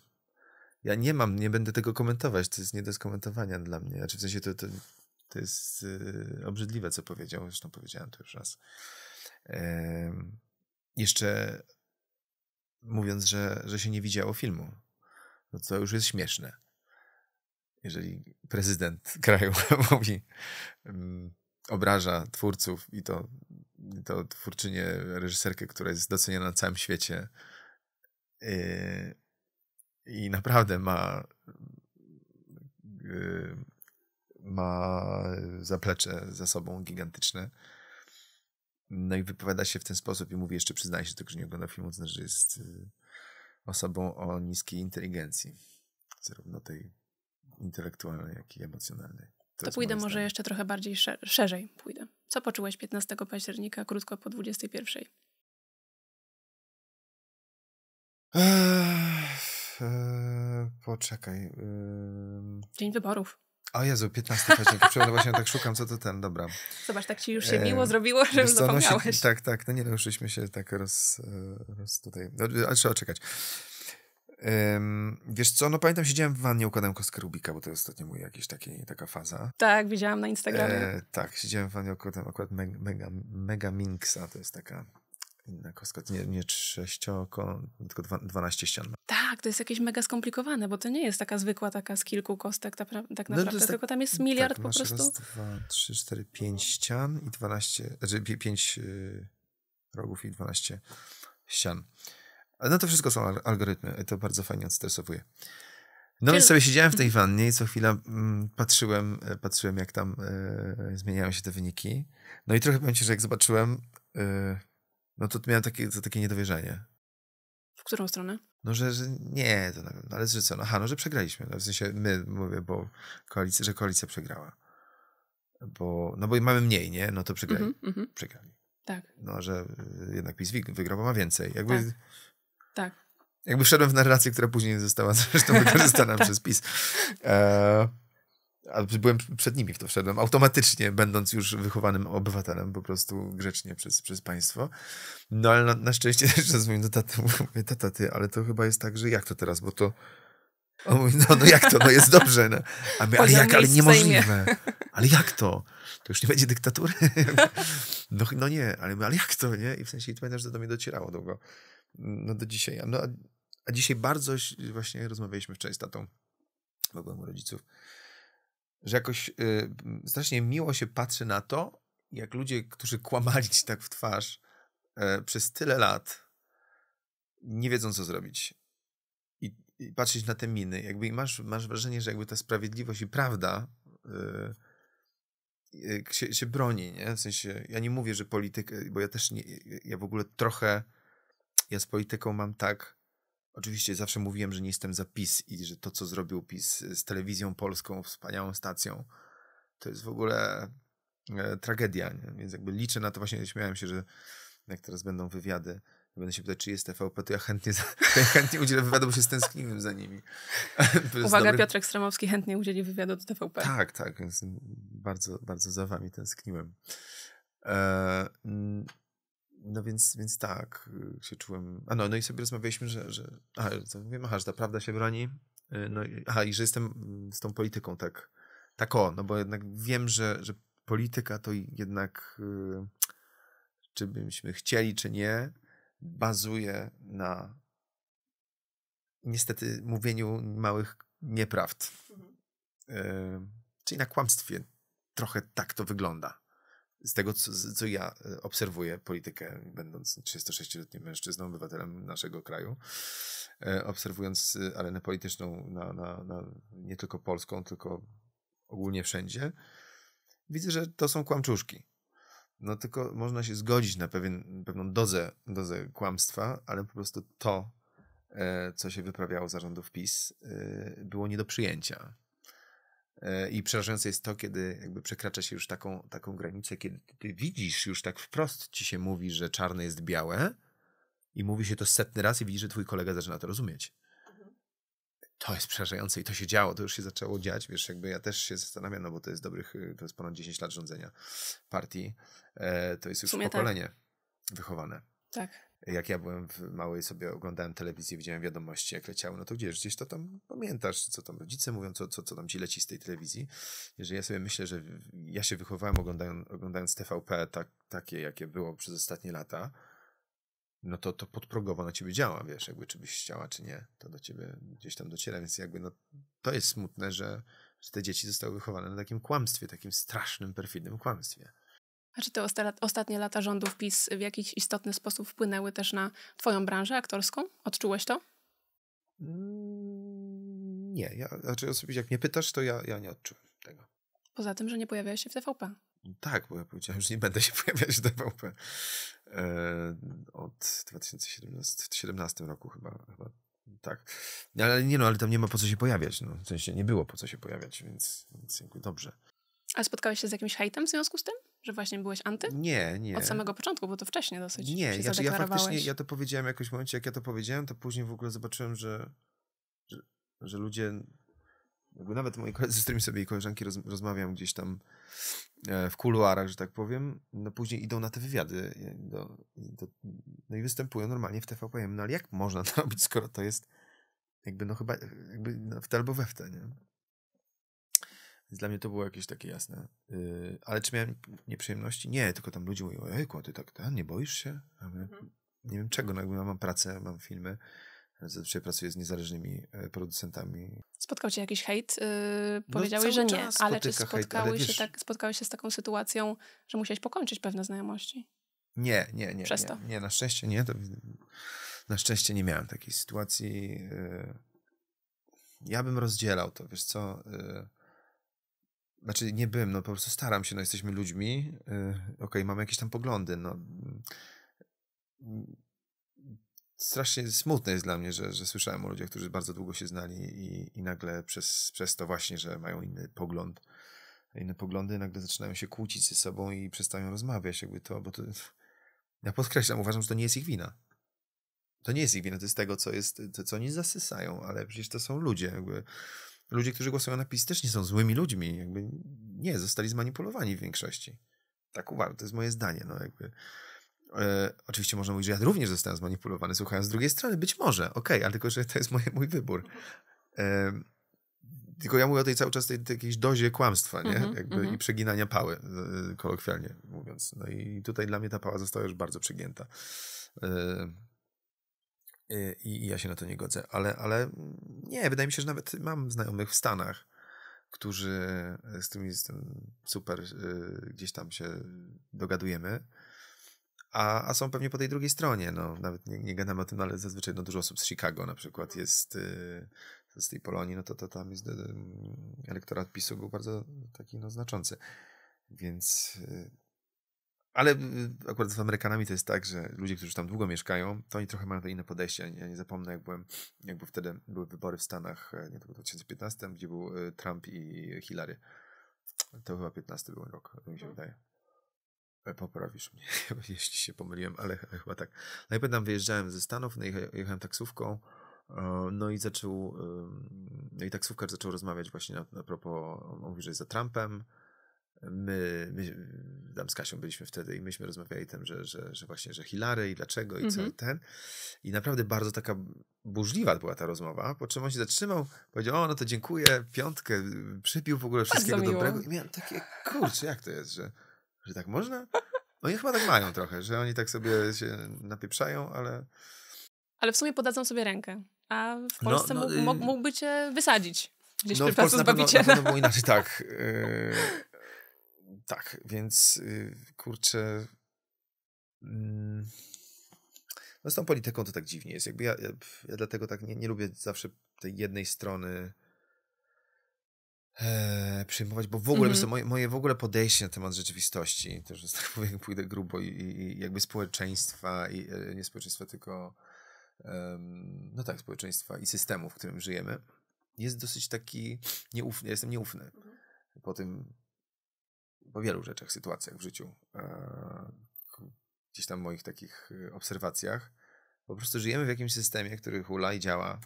Ja nie mam, nie będę tego komentować. To jest nie do skomentowania dla mnie. Znaczy w sensie to, to, to jest yy, obrzydliwe, co powiedział. Zresztą powiedziałem to już raz. Yy, jeszcze mówiąc, że, że się nie widziało filmu. No to już jest śmieszne. Jeżeli prezydent kraju mówi, obraża twórców i to, to twórczynię, reżyserkę, która jest doceniana na całym świecie, yy, i naprawdę ma y, ma zaplecze za sobą gigantyczne. No i wypowiada się w ten sposób i mówi, jeszcze przyznaje się do tego, że nie ogląda filmu, to znaczy, że jest y, osobą o niskiej inteligencji, zarówno tej intelektualnej, jak i emocjonalnej. To, to pójdę może jeszcze trochę bardziej szerzej. Pójdę. Co poczułeś 15 października, krótko po 21? Eee, E, poczekaj. Dzień wyborów. O Jezu, 15 października. Przepraszam, właśnie tak szukam, co to ten, dobra. Zobacz, tak ci już się e, miło zrobiło, że już no zapomniałeś. się, tak, tak, no nie, no jużśmy się tak roz, e, roz tutaj, no, ale trzeba czekać. Um, wiesz co, no pamiętam, siedziałem w wannie, układałem kostkę Rubika, bo to jest ostatnio mój jakiś taki, taka faza. Tak, widziałam na Instagramie. E, tak, siedziałem w wannie, układałem akurat, akurat Mega, Mega Minksa, to jest taka inna kostka, nie, nie sześcioko, tylko dwa, 12 ścian. Tak, to jest jakieś mega skomplikowane, bo to nie jest taka zwykła, taka z kilku kostek tak, no tak naprawdę, no tak, tylko tam jest tak, miliard tak, po prostu. Raz, dwa, trzy, cztery, pięć ścian i 12, znaczy pięć yy, rogów i 12 ścian. No to wszystko są algorytmy, to bardzo fajnie odstresowuje. No więc sobie siedziałem w tej mhm. wannie i co chwila mm, patrzyłem, e, patrzyłem jak tam e, zmieniają się te wyniki. No i trochę powiem ci, że jak zobaczyłem e, no to miałem takie, to takie niedowierzanie. W którą stronę? No, że, że nie, to, no, ale że co? No, aha, no, że przegraliśmy. No, w sensie my, mówię, bo koalicja, że koalicja przegrała. Bo, no bo mamy mniej, nie? No to przegrali. Mm -hmm, mm -hmm. Przegrali. Tak. No, że jednak PiS wygrał, bo ma więcej. Jakby, tak. tak. Jakby wszedłem w narrację, która później została zresztą wykorzystana tak. przez PiS. Eee, a byłem przed nimi w to wszedłem automatycznie, będąc już wychowanym obywatelem po prostu grzecznie przez, przez państwo. No ale na, na szczęście też rozumiem do no, taty, mówię, tata ty, ale to chyba jest tak, że jak to teraz, bo to on mówi, no, no jak to, no jest dobrze. No. A my, ale jak, ale niemożliwe. Ale jak to? To już nie będzie dyktatury? No, no nie, ale, my, ale jak to, nie? I w sensie, i pamiętam, że to do mnie docierało długo. No do dzisiaj. No, a, a dzisiaj bardzo właśnie rozmawialiśmy wczoraj z tatą, bo byłem u rodziców że jakoś y, strasznie miło się patrzy na to, jak ludzie, którzy kłamali ci tak w twarz y, przez tyle lat, nie wiedzą, co zrobić. I, i patrzeć na te miny. Jakby masz, masz wrażenie, że jakby ta sprawiedliwość i prawda y, y się, się, broni, nie? W sensie, ja nie mówię, że polityka, bo ja też nie, ja w ogóle trochę, ja z polityką mam tak, Oczywiście zawsze mówiłem, że nie jestem za PiS i że to, co zrobił PiS z telewizją polską, wspaniałą stacją, to jest w ogóle e, tragedia. Nie? Więc jakby liczę na to, właśnie śmiałem się, że jak teraz będą wywiady, będę się pytać, czy jest TVP, to ja chętnie, chętnie udzielę wywiadu, bo się stęskniłem za nimi. Uwaga, dobry... Piotrek Stramowski chętnie udzieli wywiadu do TVP. Tak, tak, bardzo, bardzo za wami tęskniłem. Eee, no więc, więc tak y, się czułem. A no, no i sobie rozmawialiśmy, że. że wiem, aha, że ta prawda się broni. Y, no, i, aha, i że jestem mm, z tą polityką tak. Tak o, no bo jednak wiem, że, że polityka to jednak, y, czy byśmy chcieli, czy nie, bazuje na niestety mówieniu małych nieprawd. Mhm. czyli na kłamstwie. Trochę tak to wygląda z tego, co, co, ja e, obserwuję politykę, będąc 36-letnim mężczyzną, obywatelem naszego kraju, e, obserwując e, arenę polityczną na, na, na nie tylko polską, tylko ogólnie wszędzie, widzę, że to są kłamczuszki. No tylko można się zgodzić na pewien, pewną dozę, dozę kłamstwa, ale po prostu to, co się wyprawiało zarządów PiS, było nie do przyjęcia. E, I przerażające jest to, kiedy jakby przekracza się już taką, taką granicę, kiedy ty widzisz już tak wprost, ci się mówi, że czarne jest białe i mówi się to setny raz i widzisz, że twój kolega zaczyna to rozumieć. Mhm. To jest przerażające i to się działo, to już się zaczęło dziać, wiesz, jakby ja też się zastanawiam, no bo to jest dobrych, y, to jest ponad 10 lat rządzenia partii, e, to jest już tak. pokolenie tak. wychowane. Tak jak ja byłem w małej sobie, oglądałem telewizję, widziałem wiadomości, jak leciały, no to gdzieś, gdzieś to tam pamiętasz, co tam rodzice mówią, co, co, co tam ci leci z tej telewizji. Jeżeli ja sobie myślę, że ja się wychowałem oglądając, oglądając TVP tak, takie, jakie było przez ostatnie lata, no to to podprogowo na ciebie działa, wiesz, jakby czy byś chciała, czy nie, to do ciebie gdzieś tam dociera, więc jakby no to jest smutne, że, że te dzieci zostały wychowane na takim kłamstwie, takim strasznym, perfidnym kłamstwie czy te ostatnie lata rządów PiS w jakiś istotny sposób wpłynęły też na Twoją branżę aktorską? Odczułeś to? Mm, nie, ja, znaczy osobiście jak mnie pytasz, to ja, ja nie odczułem tego. Poza tym, że nie pojawiałeś się w TVP. Tak, bo ja powiedziałem, że nie będę się pojawiać w TVP. E, od 2017 roku chyba, chyba tak. No, ale nie no, ale tam nie ma po co się pojawiać. No. W sensie nie było po co się pojawiać, więc, więc dobrze. A spotkałeś się z jakimś hejtem w związku z tym? Że właśnie byłeś anty? Nie, nie. Od samego początku, bo to wcześniej dosyć Nie, ja, ja faktycznie, ja to powiedziałem jakoś w momencie, jak ja to powiedziałem, to później w ogóle zobaczyłem, że, że, że ludzie jakby nawet moi koledzy, z którymi sobie i koleżanki roz, rozmawiam gdzieś tam e, w kuluarach, że tak powiem, no później idą na te wywiady e, do, do, no i występują normalnie w TVP No ale jak można to robić, skoro to jest jakby no chyba e, jakby no, w te albo we w te, nie? Więc dla mnie to było jakieś takie jasne. Yy, ale czy miałem nieprzyjemności? Nie, tylko tam ludzie mówią, ojej, ty tak, ta, nie boisz się? Ja mówię, mhm. Nie wiem czego, no jakby mam pracę, mam filmy, zazwyczaj pracuję z niezależnymi e, producentami. Spotkał cię jakiś hejt? Yy, powiedziałeś, no, że nie, ale czy hejt, się wiesz... tak, spotkałeś się z taką sytuacją, że musiałeś pokończyć pewne znajomości? Nie, nie, nie. Przez nie, to? Nie, na szczęście nie. To, na szczęście nie miałem takiej sytuacji. Yy, ja bym rozdzielał to, wiesz co... Yy, znaczy nie bym, no po prostu staram się, no jesteśmy ludźmi, yy, okej, okay, mamy jakieś tam poglądy, no. Strasznie smutne jest dla mnie, że, że słyszałem o ludziach, którzy bardzo długo się znali i, i nagle przez, przez to właśnie, że mają inny pogląd, inne poglądy, nagle zaczynają się kłócić ze sobą i przestają rozmawiać, jakby to, bo to... Ja podkreślam, uważam, że to nie jest ich wina. To nie jest ich wina, to jest tego, co jest, to, co oni zasysają, ale przecież to są ludzie, jakby ludzie, którzy głosują na PiS też nie są złymi ludźmi. Jakby nie, zostali zmanipulowani w większości. Tak uważam, to jest moje zdanie. No jakby. E, oczywiście można mówić, że ja również zostałem zmanipulowany, słuchając z drugiej strony, być może, okej, okay, ale tylko, że to jest moje, mój wybór. E, tylko ja mówię o tej cały czas tej, tej jakiejś dozie kłamstwa, nie? Mm -hmm, Jakby mm -hmm. i przeginania pały, e, kolokwialnie mówiąc. No i tutaj dla mnie ta pała została już bardzo przegięta. E, Y, i, ja się na to nie godzę, ale, ale nie, wydaje mi się, że nawet mam znajomych w Stanach, którzy y, z którymi jestem super, y, gdzieś tam się dogadujemy, a, a są pewnie po tej drugiej stronie, no nawet nie, nie gadamy o tym, no, ale zazwyczaj no, dużo osób z Chicago na przykład jest z tej Polonii, no to, to tam jest elektorat PiSu był bardzo taki no, znaczący, więc ale y, y, akurat z Amerykanami to jest tak, że ludzie, którzy tam długo mieszkają, to oni trochę mają to inne podejście. Ja nie zapomnę, jak byłem, jak był wtedy były wybory w Stanach, e, nie to było w 2015, gdzie był e, Trump i Hillary. To chyba 15 był rok, mi się no. wydaje. E, poprawisz mnie, jeśli się pomyliłem, ale chyba tak. No i pamiętam, wyjeżdżałem ze Stanów, no jechałem taksówką, no i zaczął, no i taksówkarz zaczął rozmawiać właśnie na, na propos, mówi, że jest za Trumpem, my, my tam z Kasią byliśmy wtedy i myśmy rozmawiali tam, że, że, że właśnie, że Hilary i dlaczego i mm -hmm. co mhm. ten. I naprawdę bardzo taka burzliwa była ta rozmowa, po czym on się zatrzymał, powiedział, o no to dziękuję, piątkę, przypił w ogóle wszystkiego dobrego i miałem takie, kurczę, jak to jest, że, że tak można? Oni chyba tak mają trochę, że oni tak sobie się napieprzają, ale... Ale w sumie podadzą sobie rękę, a w no, Polsce no, no, mógłby cię wysadzić. Gdzieś no, w Polsce Na pewno, na pewno inaczej, tak. Y, tak, więc y, kurczę. Mm, no z tą polityką to tak dziwnie jest. Jakby ja, ja dlatego tak nie, nie lubię zawsze tej jednej strony e, przyjmować, bo w ogóle mm -hmm. moje, moje w ogóle podejście na temat rzeczywistości, też że tak powiem, pójdę grubo i, i jakby społeczeństwa, i, e, nie społeczeństwa, tylko um, no tak, społeczeństwa i systemu, w którym żyjemy, jest dosyć taki nieufny. Ja jestem nieufny mhm. po tym, po wielu rzeczach, sytuacjach w życiu, e, gdzieś tam moich takich e, obserwacjach. Po prostu żyjemy w jakimś systemie, który hula i działa.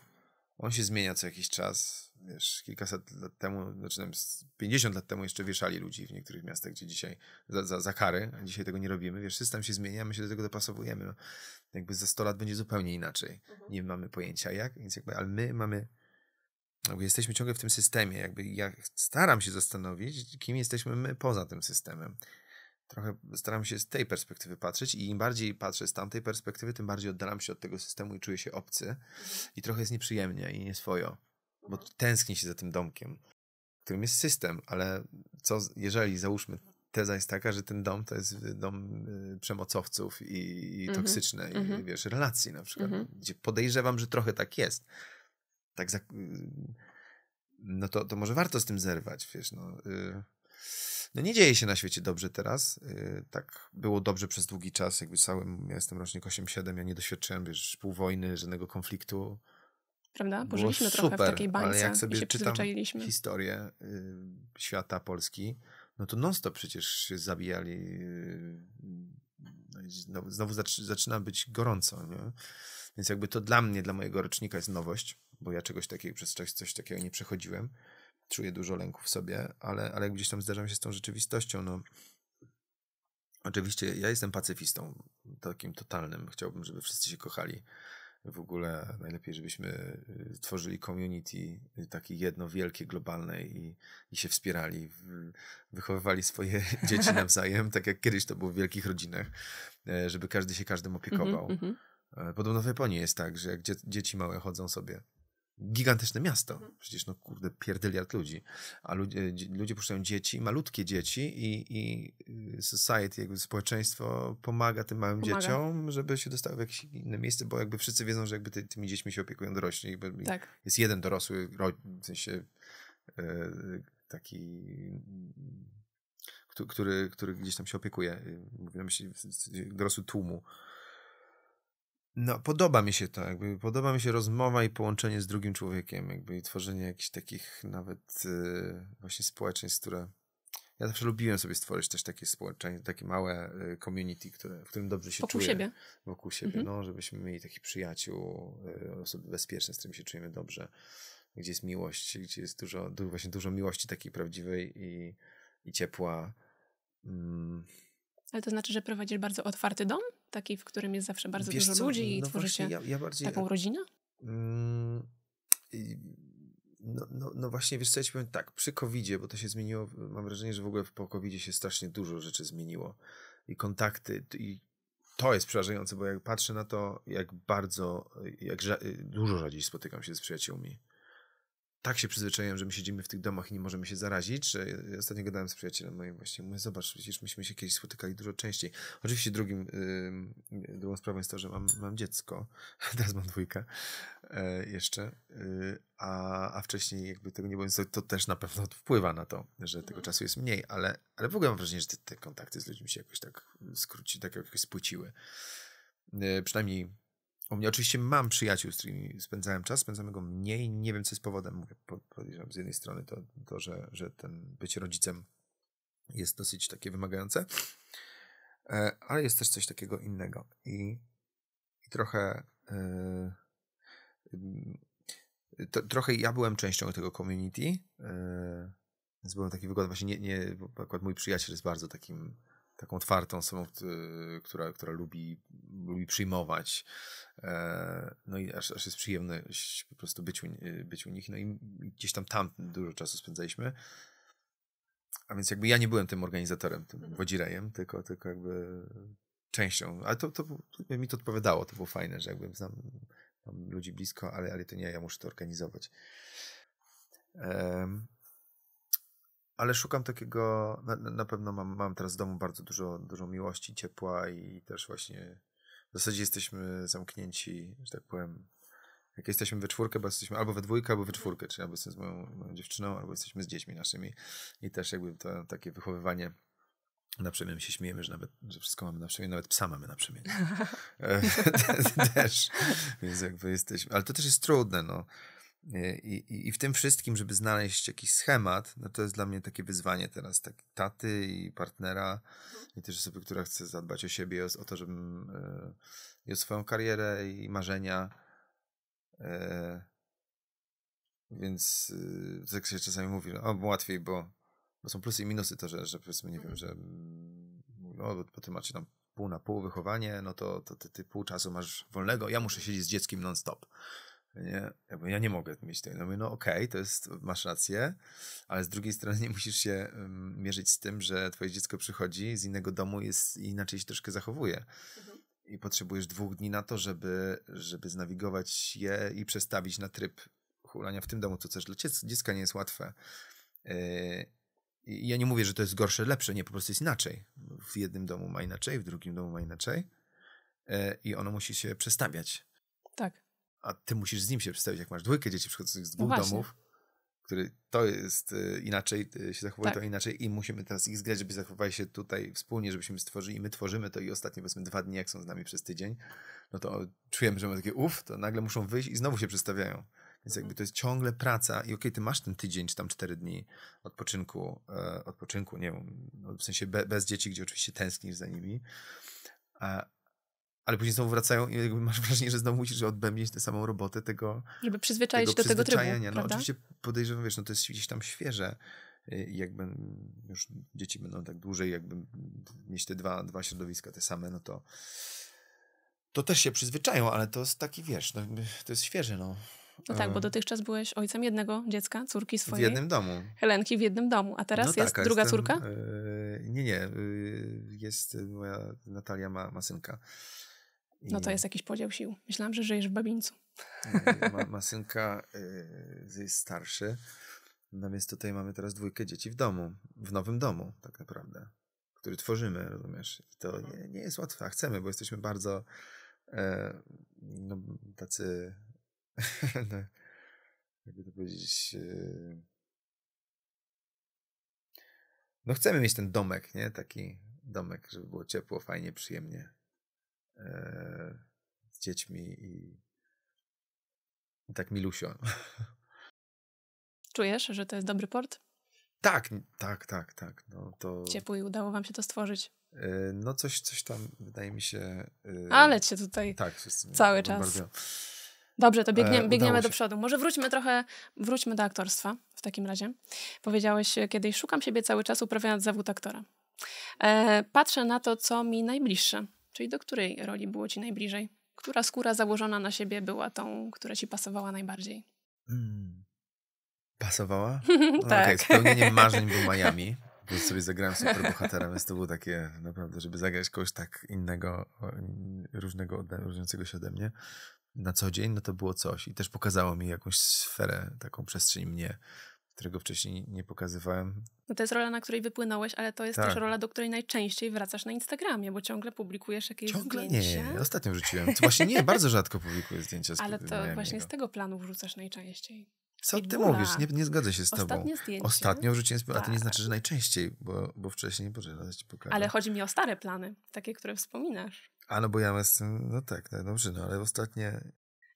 On się zmienia co jakiś czas. Wiesz, kilkaset lat temu, znaczy 50 lat temu jeszcze wieszali ludzi w niektórych miastach, gdzie dzisiaj za, za, za kary, a dzisiaj tego nie robimy. Wiesz, system się zmienia, my się do tego dopasowujemy. No, jakby za 100 lat będzie zupełnie inaczej. Mhm. Nie mamy pojęcia jak, więc jakby, ale my mamy jakby no, jesteśmy ciągle w tym systemie. Jakby ja staram się zastanowić, kim jesteśmy my poza tym systemem. Trochę staram się z tej perspektywy patrzeć i im bardziej patrzę z tamtej perspektywy, tym bardziej oddalam się od tego systemu i czuję się obcy. Mhm. I trochę jest nieprzyjemnie i nieswojo, bo tęsknię się za tym domkiem, którym jest system, ale co jeżeli, załóżmy, teza jest taka, że ten dom to jest y, dom y, przemocowców i, i mhm. toksyczne, mm -hmm. i, mhm. wiesz, relacji na przykład, mm -hmm. gdzie podejrzewam, że trochę tak jest tak za, y, no to, to może warto z tym zerwać, wiesz, no. Y, no nie dzieje się na świecie dobrze teraz. Y, tak było dobrze przez długi czas, jakby całym, ja jestem rocznik 8-7, ja nie doświadczyłem, wiesz, pół wojny, żadnego konfliktu. Prawda? Pożyliśmy trochę super, w takiej bańce ale jak sobie się czytam historię świata Polski, no to non-stop przecież się zabijali. No znowu, znowu zaczyna być gorąco, nie? Więc jakby to dla mnie, dla mojego rocznika jest nowość bo ja czegoś takiego przez coś, coś takiego nie przechodziłem. Czuję dużo lęków w sobie, ale, ale gdzieś tam zderzam się z tą rzeczywistością. No, Oczywiście ja jestem pacyfistą, takim totalnym. Chciałbym, żeby wszyscy się kochali. W ogóle najlepiej, żebyśmy y, tworzyli community y, takie jedno wielkie, globalne i, i się wspierali, wychowywali swoje dzieci nawzajem, tak jak kiedyś to było w wielkich rodzinach, e, żeby każdy się każdym opiekował. Mm -hmm. Podobno w Japonii jest tak, że jak dzieci małe chodzą sobie gigantyczne miasto. Mhm. Przecież no kurde, pierdyliard ludzi. A ludzie, e, ludzie puszczają dzieci, malutkie dzieci i, i y, society, jakby społeczeństwo pomaga tym małym pomaga. dzieciom, żeby się dostały w jakieś inne miejsce, bo jakby wszyscy wiedzą, że jakby ty, tymi dziećmi się opiekują dorośli. Tak. Jest jeden dorosły, w sensie e, taki który, który gdzieś tam się opiekuje, mówię na myśli dorosły tłumu no, podoba mi się to, jakby podoba mi się rozmowa i połączenie z drugim człowiekiem, jakby i tworzenie jakichś takich nawet yy, właśnie społeczeństw, które. Ja zawsze lubiłem sobie stworzyć też takie społeczeństwo, takie małe y, community, które, w którym dobrze się wokół czuję. Siebie. Wokół siebie. Mhm. No, żebyśmy mieli takich przyjaciół, y, osoby bezpieczne, z którymi się czujemy dobrze, gdzie jest miłość, gdzie jest dużo, właśnie dużo miłości takiej prawdziwej i, i ciepła. Mm. Ale to znaczy, że prowadzisz bardzo otwarty dom? taki, w którym jest zawsze bardzo Wiesz dużo co? ludzi i no się ja, ja bardziej, taką rodzinę? Mm, no, no, no, właśnie, wiesz co, ja ci powiem tak, przy covid bo to się zmieniło, mam wrażenie, że w ogóle po covid się strasznie dużo rzeczy zmieniło i kontakty i to jest przerażające, bo jak patrzę na to, jak bardzo, jak dużo rzadziej spotykam się z przyjaciółmi tak się przyzwyczaiłem, że my siedzimy w tych domach i nie możemy się zarazić, że ostatnio gadałem z przyjacielem moim właśnie, mówię, zobacz, przecież myśmy się kiedyś spotykali dużo częściej. Oczywiście drugim, yy, drugą sprawą jest to, że mam, mam dziecko, teraz mam dwójkę yy, jeszcze, yy, a, a wcześniej jakby tego nie było, to też na pewno wpływa na to, że tego mhm. czasu jest mniej, ale, ale w ogóle mam wrażenie, że te, te kontakty z ludźmi się jakoś tak skróci, tak jakoś spłyciły. E, przynajmniej u mnie oczywiście mam przyjaciół, z którymi spędzałem czas, spędzamy go mniej. Nie wiem, co jest powodem. Mówię, podejrzewam z jednej strony to, to że, że ten być rodzicem jest dosyć takie wymagające, e, ale jest też coś takiego innego. I, i trochę. Yy, to, trochę ja byłem częścią tego community. Yy, więc byłem taki wygodny. Właśnie nie, nie, bo akurat mój przyjaciel jest bardzo takim taką otwartą osobą, która, która lubi, lubi przyjmować. E, no i aż, aż jest przyjemność po prostu być u, y, być u nich. No i gdzieś tam tam dużo czasu spędzaliśmy. A więc jakby ja nie byłem tym organizatorem, tym mhm. wodzirejem, tylko, tylko jakby częścią. Ale to, to, to mi to odpowiadało, to było fajne, że jakby znam, mam ludzi blisko, ale, ale to nie ja muszę to organizować ale szukam takiego, na, na pewno mam, mam teraz w domu bardzo dużo, dużo miłości, ciepła i też właśnie w zasadzie jesteśmy zamknięci, że tak powiem, jak jesteśmy we czwórkę, bo jesteśmy albo we dwójkę, albo we czwórkę, czyli albo jestem z moją, moją dziewczyną, albo jesteśmy z dziećmi naszymi i też jakby to takie wychowywanie na przemian się śmiejemy, że nawet że wszystko mamy na przemian, nawet psa mamy na przemian. E, też. Więc jakby jesteśmy. Ale to też jest trudne, no. Y, I, i, I, w tym wszystkim, żeby znaleźć jakiś schemat, no to jest dla mnie takie wyzwanie teraz, tak, taty i partnera, mhm. i też osoby, która chce zadbać o siebie, o, o to, żebym y, o swoją karierę i marzenia. Y, więc yy, tak się czasami mówi, no, o, łatwiej, bo, bo są plusy i minusy to, że, że powiedzmy, nie wiem, mhm. że no, bo, bo ty macie tam pół na pół wychowanie, no to, to ty, ty pół czasu masz wolnego, ja muszę siedzieć z dzieckiem non-stop. Nie? Jakby ja nie mogę mieć tego. No no okej, okay, to jest, masz rację, ale z drugiej strony nie musisz się mierzyć z tym, że twoje dziecko przychodzi z innego domu i inaczej się troszkę zachowuje. Mhm. I potrzebujesz dwóch dni na to, żeby, żeby znawigować je i przestawić na tryb hulania w tym domu, co też dla dziecka nie jest łatwe. Yy, ja nie mówię, że to jest gorsze, lepsze, nie, po prostu jest inaczej. W jednym domu ma inaczej, w drugim domu ma inaczej e, i ono musi się przestawiać. Tak a ty musisz z nim się przedstawić, jak masz dwójkę dzieci przychodzących z no dwóch no domów, który to jest y, inaczej, y, się zachowuje tak. to inaczej i musimy teraz ich zgrać, żeby zachowali się tutaj wspólnie, żebyśmy stworzyli i my tworzymy to i ostatnie powiedzmy dwa dni, jak są z nami przez tydzień, no to czujemy, że mamy takie uff, to nagle muszą wyjść i znowu się przedstawiają. Więc jakby mhm. to jest ciągle praca i okej, okay, ty masz ten tydzień czy tam cztery dni odpoczynku, e, odpoczynku, nie wiem, no w sensie be, bez dzieci, gdzie oczywiście tęsknisz za nimi, a, ale później znowu wracają i jakby masz wrażenie, że znowu musisz odbębnić tę samą robotę tego. Żeby przyzwyczaić tego do tego trybu. No oczywiście podejrzewam, wiesz, no to jest gdzieś tam świeże. I jakby już dzieci będą tak dłużej, jakby mieć te dwa, dwa środowiska te same, no to to też się przyzwyczają, ale to jest taki, wiesz, no, to jest świeże, no. No tak, bo dotychczas byłeś ojcem jednego dziecka, córki swojej. W jednym domu. Helenki w jednym domu, a teraz no jest taka, druga jestem, córka? Yy, nie, nie. Yy, jest moja Natalia ma, ma synka. No to jest jakiś podział sił. Myślałam, że żyjesz w babińcu. No ma, ma synka y, jest starszy, no więc tutaj mamy teraz dwójkę dzieci w domu, w nowym domu tak naprawdę, który tworzymy, rozumiesz? I to nie, nie jest łatwe, a chcemy, bo jesteśmy bardzo e, no, tacy no, jakby to powiedzieć e, no chcemy mieć ten domek, nie? Taki domek, żeby było ciepło, fajnie, przyjemnie. E, z dziećmi i, i tak milusią. Czujesz, że to jest dobry port? Tak, tak, tak, tak. No, to... Ciepły i udało wam się to stworzyć. E, no coś, coś tam, wydaje mi się... E, Ale cię tutaj tak, cały czas. Bardzo... Dobrze, to biegniemy do przodu. Może wróćmy trochę, wróćmy do aktorstwa w takim razie. Powiedziałeś kiedyś, szukam siebie cały czas uprawiając zawód aktora. E, patrzę na to, co mi najbliższe. Czyli do której roli było ci najbliżej? Która skóra założona na siebie była tą, która ci pasowała najbardziej? Hmm. Pasowała? No tak. Okay, spełnieniem marzeń był Miami. Bo sobie zagrałem super bohatera, więc to było takie naprawdę, żeby zagrać kogoś tak innego, różnego, różniącego się ode mnie na co dzień, no to było coś. I też pokazało mi jakąś sferę, taką przestrzeń mnie, którego wcześniej nie pokazywałem. No to jest rola, na której wypłynąłeś, ale to jest tak. też rola, do której najczęściej wracasz na Instagramie, bo ciągle publikujesz jakieś ciągle zdjęcia. Nie, ostatnio wrzuciłem. To właśnie nie, bardzo rzadko publikuję zdjęcia z Ale to właśnie no. z tego planu wrzucasz najczęściej. Co ty Bula. mówisz? Nie, nie zgadzam się z Ostatnie tobą. Zdjęcie. Ostatnio wrzuciłem, tak. to nie tak. znaczy, że najczęściej, bo, bo wcześniej, Boże, zaraz ci pokażę. Ale chodzi mi o stare plany, takie, które wspominasz. A no bo ja jestem, no tak, no dobrze, no ale ostatnie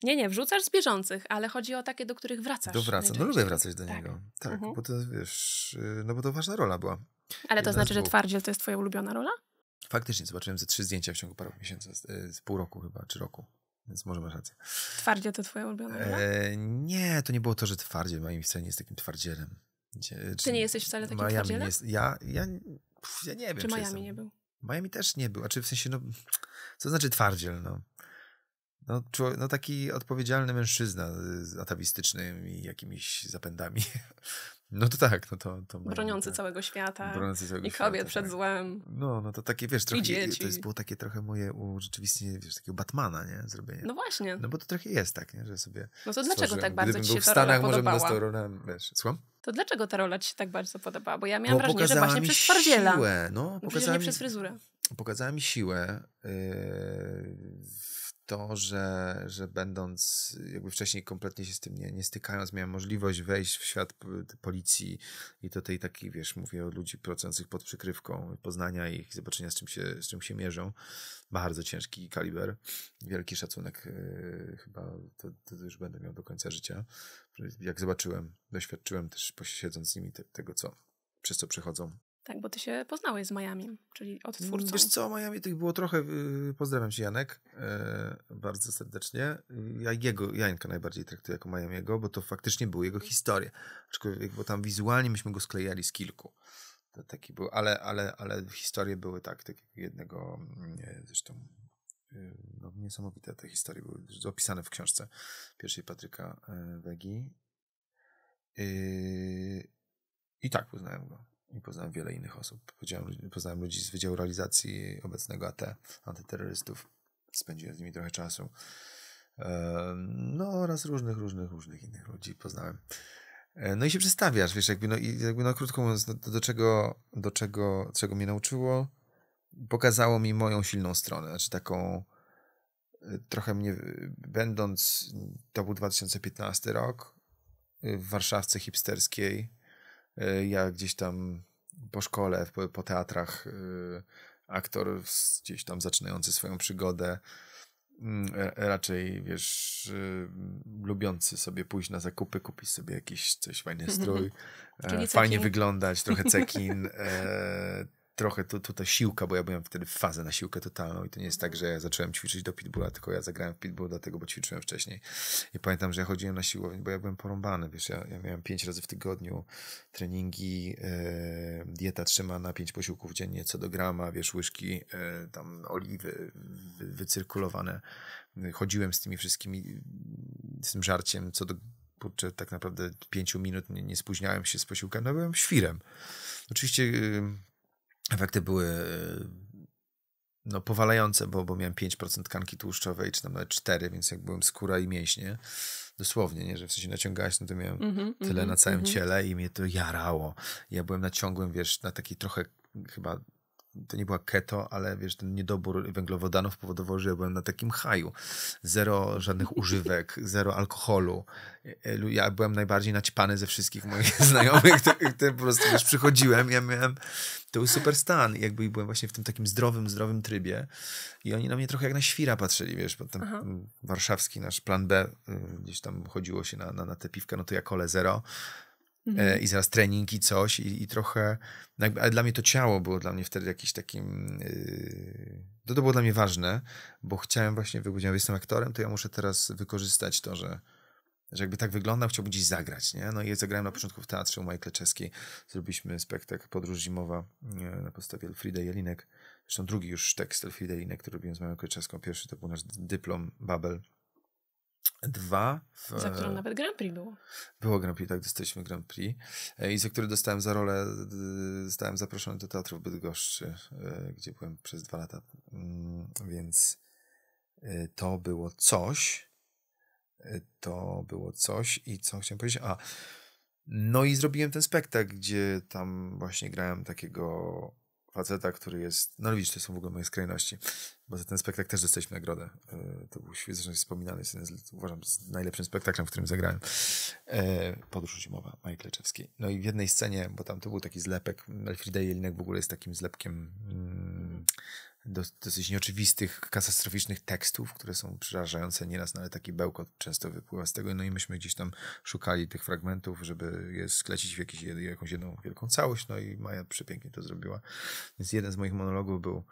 nie, nie, wrzucasz z bieżących, ale chodzi o takie, do których wracasz. Do wraca, no lubię wracać do tak. niego. Tak, mhm. bo to wiesz, y, no bo to ważna rola była. Ale to znaczy, że Twardziel to jest twoja ulubiona rola? Faktycznie, zobaczyłem ze trzy zdjęcia w ciągu paru miesięcy, z, y, z pół roku chyba, czy roku. Więc może masz rację. Twardzie to twoja ulubiona rola? E, nie, to nie było to, że twardzie moim wcale nie jest takim twardzielem. Gdzie, y, Ty nie jesteś wcale takim Miami twardzielem? Jest, ja, ja, pff, ja nie wiem. Czy, czy Miami jestem. nie był? Miami też nie był. A czy w sensie, no, co znaczy twardziel, no? No, no taki odpowiedzialny mężczyzna y, z atawistycznymi jakimiś zapędami. No to tak, no to... to broniący całego świata broniący całego i kobiet świata, przed tak. złem. No, no to takie, wiesz, trochę, to jest było takie trochę moje urzeczywistnienie, wiesz, takiego Batmana, nie, zrobienie. No właśnie. No bo to trochę jest tak, nie, że sobie... No to dlaczego stworzyłem. tak bardzo Gdybym ci się w Stanach, może bym dostał rolę, wiesz, słucham? To dlaczego ta rola ci się tak bardzo podobała? Bo ja miałam bo wrażenie, że właśnie przez twardziela. Siłę, no, pokazała mi, przez fryzurę. Pokazała mi siłę yy, to, że, że będąc jakby wcześniej kompletnie się z tym nie, nie stykając, miałem możliwość wejść w świat policji i do tej takiej, wiesz, mówię o ludzi pracujących pod przykrywką, poznania ich, zobaczenia z czym się, z czym się mierzą. Bardzo ciężki kaliber, wielki szacunek yy, chyba to, to, już będę miał do końca życia. Jak zobaczyłem, doświadczyłem też siedząc z nimi te, tego, co, przez co przechodzą tak, bo ty się poznałeś z Miami, czyli od mm, twórcą. Wiesz co, Miami tych było trochę, y, pozdrawiam ci Janek e, bardzo serdecznie. Ja jego, Jańka najbardziej traktuję jako Miamiego, bo to faktycznie były jego historie. Aczkolwiek, bo tam wizualnie myśmy go sklejali z kilku. To taki był, ale, ale, ale historie były tak, takiego jednego, mm, nie, zresztą y, no, niesamowite te historie były opisane w książce pierwszej Patryka e, Wegi. Y, I tak poznałem go i poznałem wiele innych osób. Poznałem, poznałem ludzi z Wydziału Realizacji obecnego AT, antyterrorystów. Spędziłem z nimi trochę czasu. No oraz różnych, różnych, różnych innych ludzi poznałem. E, no i się przestawiasz, wiesz, jakby no, i jakby no krótko mówiąc, do, no, do, czego, do czego, czego mnie nauczyło, pokazało mi moją silną stronę, znaczy taką e, trochę mnie, e, będąc, to był 2015 rok, w Warszawce hipsterskiej, Y, ja gdzieś tam po szkole, po, po teatrach, y, aktor gdzieś tam zaczynający swoją przygodę, mm, e, raczej, wiesz, y, lubiący sobie pójść na zakupy, kupić sobie jakiś coś, fajny mhm. strój, e, fajnie wyglądać, trochę cekin, e, trochę to, to, siłka, bo ja byłem wtedy w fazę na siłkę totalną i to nie jest tak, że ja zacząłem ćwiczyć do pitbulla, tylko ja zagrałem w pitbull dlatego, bo ćwiczyłem wcześniej. I pamiętam, że ja chodziłem na siłownię, bo ja byłem porąbany, wiesz, ja, ja miałem pięć razy w tygodniu treningi, e, dieta trzymana, pięć posiłków dziennie co do grama, wiesz, łyżki, e, tam oliwy wy, wycyrkulowane. Chodziłem z tymi wszystkimi, z tym żarciem co do kurczę, tak naprawdę pięciu minut nie, nie spóźniałem się z posiłkami, no byłem świrem. Oczywiście efekty były e, no, powalające, bo, bo miałem 5% tkanki tłuszczowej, czy tam nawet 4, więc jak byłem skóra i mięśnie, dosłownie, nie, że w sensie naciągałeś, no to miałem mm-hmm, tyle mm-hmm, na całym mm-hmm. ciele i mnie to jarało. Ja byłem na ciągłym, wiesz, na taki trochę chyba to nie była keto, ale wiesz, ten niedobór węglowodanów powodował, że ja byłem na takim haju. Zero żadnych używek, zero alkoholu. E, e, ja byłem najbardziej naćpany ze wszystkich moich znajomych, które po prostu już przychodziłem, ja miałem, to był super stan. I jakby byłem właśnie w tym takim zdrowym, zdrowym trybie i oni na mnie trochę jak na świra patrzyli, wiesz, bo tam Aha. warszawski nasz plan B, y, gdzieś tam chodziło się na, na, na te piwka, no to ja kole zero Mhm. E, I zaraz trening i coś, i, i trochę. No ale dla mnie to ciało było dla mnie wtedy jakimś takim. Y, to, to było dla mnie ważne, bo chciałem właśnie wybudzić. Jestem aktorem, to ja muszę teraz wykorzystać to, że, że jakby tak wyglądał, chciałbym gdzieś zagrać, nie? No i zagrałem na początku w teatrze u Majkle Czeskiej. Zrobiliśmy spektakl Podróż Zimowa na podstawie Elfridy Jelinek. Zresztą drugi już tekst Elfridy Jelinek, który robiłem z Majką Czeską. Pierwszy to był nasz dyplom Babel Dwa. W, za którą nawet Grand Prix było. Było Grand Prix, tak, dostaliśmy Grand Prix. E, I za który dostałem za rolę, zostałem zaproszony do teatru w Bydgoszczy, e, gdzie byłem przez dwa lata. Mm, więc e, to było coś. To było coś i co chciałem powiedzieć? A, no i zrobiłem ten spektakl, gdzie tam właśnie grałem takiego faceta, który jest, no widzisz, to są w ogóle moje skrajności, bo za ten spektakl też dostaliśmy nagrodę. E, to był zresztą wspominany, jest jeden z, uważam, z najlepszym spektaklem, w którym zagrałem. E, podróż zimowa Maji Kleczewskiej. No i w jednej scenie, bo tam to był taki zlepek, Elfrida Jelinek w ogóle jest takim zlepkiem mm, dosyć nieoczywistych, katastroficznych tekstów, które są przerażające nieraz, no ale taki bełkot często wypływa z tego, no i myśmy gdzieś tam szukali tych fragmentów, żeby je sklecić w jakieś, jakąś jedną wielką całość, no i Maja przepięknie to zrobiła. Więc jeden z moich monologów był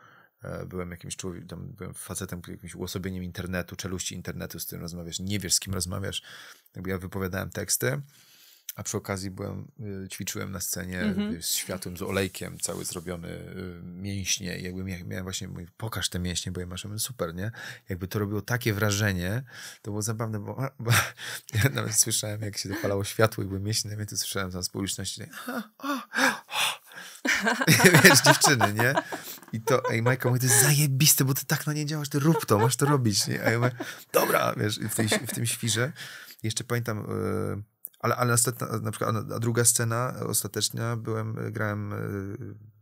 e, byłem jakimś człowiekiem, byłem facetem, jakimś uosobieniem internetu, czeluści internetu, z którym rozmawiasz, nie wiesz z kim rozmawiasz. Jakby ja wypowiadałem teksty, a przy okazji byłem, y, ćwiczyłem na scenie mm -hmm. z światłem, z olejkiem, cały zrobiony, y, mięśnie. I jakby miałem właśnie, mówię, pokaż te mięśnie, bo ja masz. Ja super, nie? Jakby to robiło takie wrażenie, to było zabawne, bo, bo ja nawet słyszałem, jak się dopalało światło i były mięśnie, nawet słyszałem tam z publiczności, a, a, a, wiesz, dziewczyny, nie? I to, ej, Majka, mówię, to jest zajebiste, bo ty tak na nie działasz, ty rób to, masz to robić, nie? A ja mówię, dobra, wiesz, w, tej, w tym świrze. Jeszcze pamiętam... Yy, ale, ale następna, na przykład, a druga scena ostateczna, byłem, grałem e,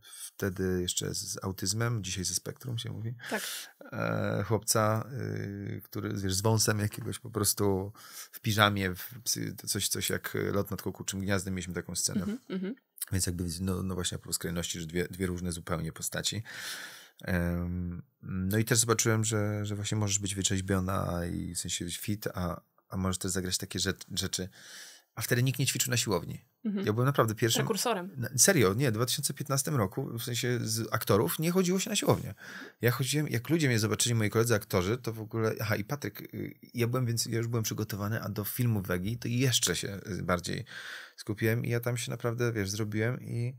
wtedy jeszcze z autyzmem, dzisiaj ze spektrum się mówi. Tak. E, chłopca, y, który wiesz, z wąsem jakiegoś po prostu w piżamie, w coś, coś jak lot nad kukuczym gniazdem, mieliśmy taką scenę. Mm -hmm. Więc jakby, no, no właśnie, po skrajności, że dwie, dwie różne zupełnie postaci. no i też zobaczyłem, że, że właśnie możesz być wyczeźbiona i w sensie fit, a, a możesz też zagrać takie rzeczy, a wtedy nikt nie ćwiczył na siłowni. Mhm. Ja byłem naprawdę pierwszym. Prekursorem. Serio, nie, w 2015 roku, w sensie z aktorów, nie chodziło się na siłownię. Ja chodziłem, jak ludzie mnie zobaczyli, moi koledzy aktorzy, to w ogóle. Aha, i Patryk, y, ja byłem, więc ja już byłem przygotowany, a do filmu Wegi to jeszcze się bardziej skupiłem i ja tam się naprawdę, wiesz, zrobiłem i.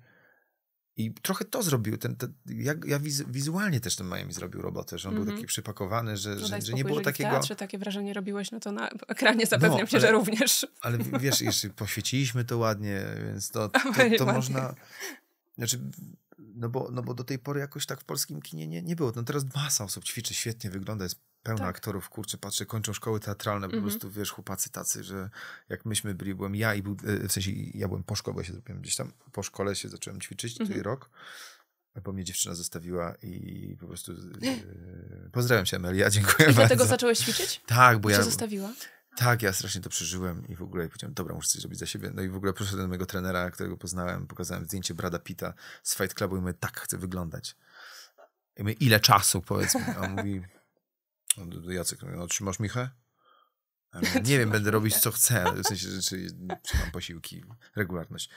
I trochę to zrobił. Ten, ten ja, ja wizualnie też ten Miami zrobił robotę, że on mm -hmm. był mhm. taki przypakowany, że, no że, że, nie było jeżeli takiego. Jeżeli takie wrażenie robiłeś, no to na ekranie zapewniam no, się, że również. Ale wiesz, jeszcze poświeciliśmy to ładnie, więc to, to, to, to można. Znaczy, no bo, no bo do tej pory jakoś tak w polskim kinie nie, nie było. No teraz masa osób ćwiczy, świetnie wygląda, jest pełna tak. aktorów, kurczę, patrzę, kończą szkoły teatralne, po mm -hmm. prostu, wiesz, chłopacy tacy, że jak myśmy byli, byłem ja i był, e, w sensie ja byłem po szkole, bo ja się zrobiłem gdzieś tam, po szkole się zacząłem ćwiczyć, mm -hmm. tutaj rok, bo mnie dziewczyna zostawiła i po prostu... Yy, pozdrawiam cię, Amelia, dziękuję I bardzo. I dlatego zacząłeś ćwiczyć? Tak, bo Cię ja... zostawiła? Tak, ja strasznie to przeżyłem i w ogóle powiedziałem, dobra, muszę coś zrobić za siebie. No i w ogóle poszedłem do mojego trenera, którego poznałem, pokazałem zdjęcie Brada Pita z Fight Clubu i mówię, tak chcę wyglądać. I mówię, ile czasu, powiedzmy. A on mówi... Jacek, no, trzymasz Michę? Ja mówię, nie wiem, będę robić co chcę, w sensie, czy, czy, czy mam posiłki, regularność.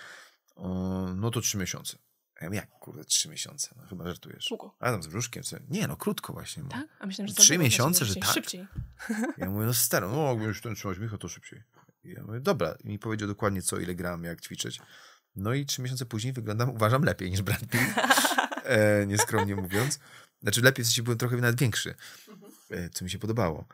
O, no to trzy miesiące. Ja mówię, jak kurde, trzy miesiące? No chyba żartujesz. Długo. A tam z brzuszkiem co? Nie, no krótko właśnie. Tak? A myślałem, że Trzy miesiące, że tak. Szybciej. Ja mówię, no staro, no jakby już ten trzymać Michał, to szybciej. I ja mówię, dobra. I mi powiedział dokładnie co, ile gram, jak ćwiczyć. No i trzy miesiące później wyglądam, uważam, lepiej niż Brad Pitt. E, nieskromnie mówiąc. Znaczy lepiej, w sensie byłem trochę nawet większy. Mhm. E, co mi się podobało.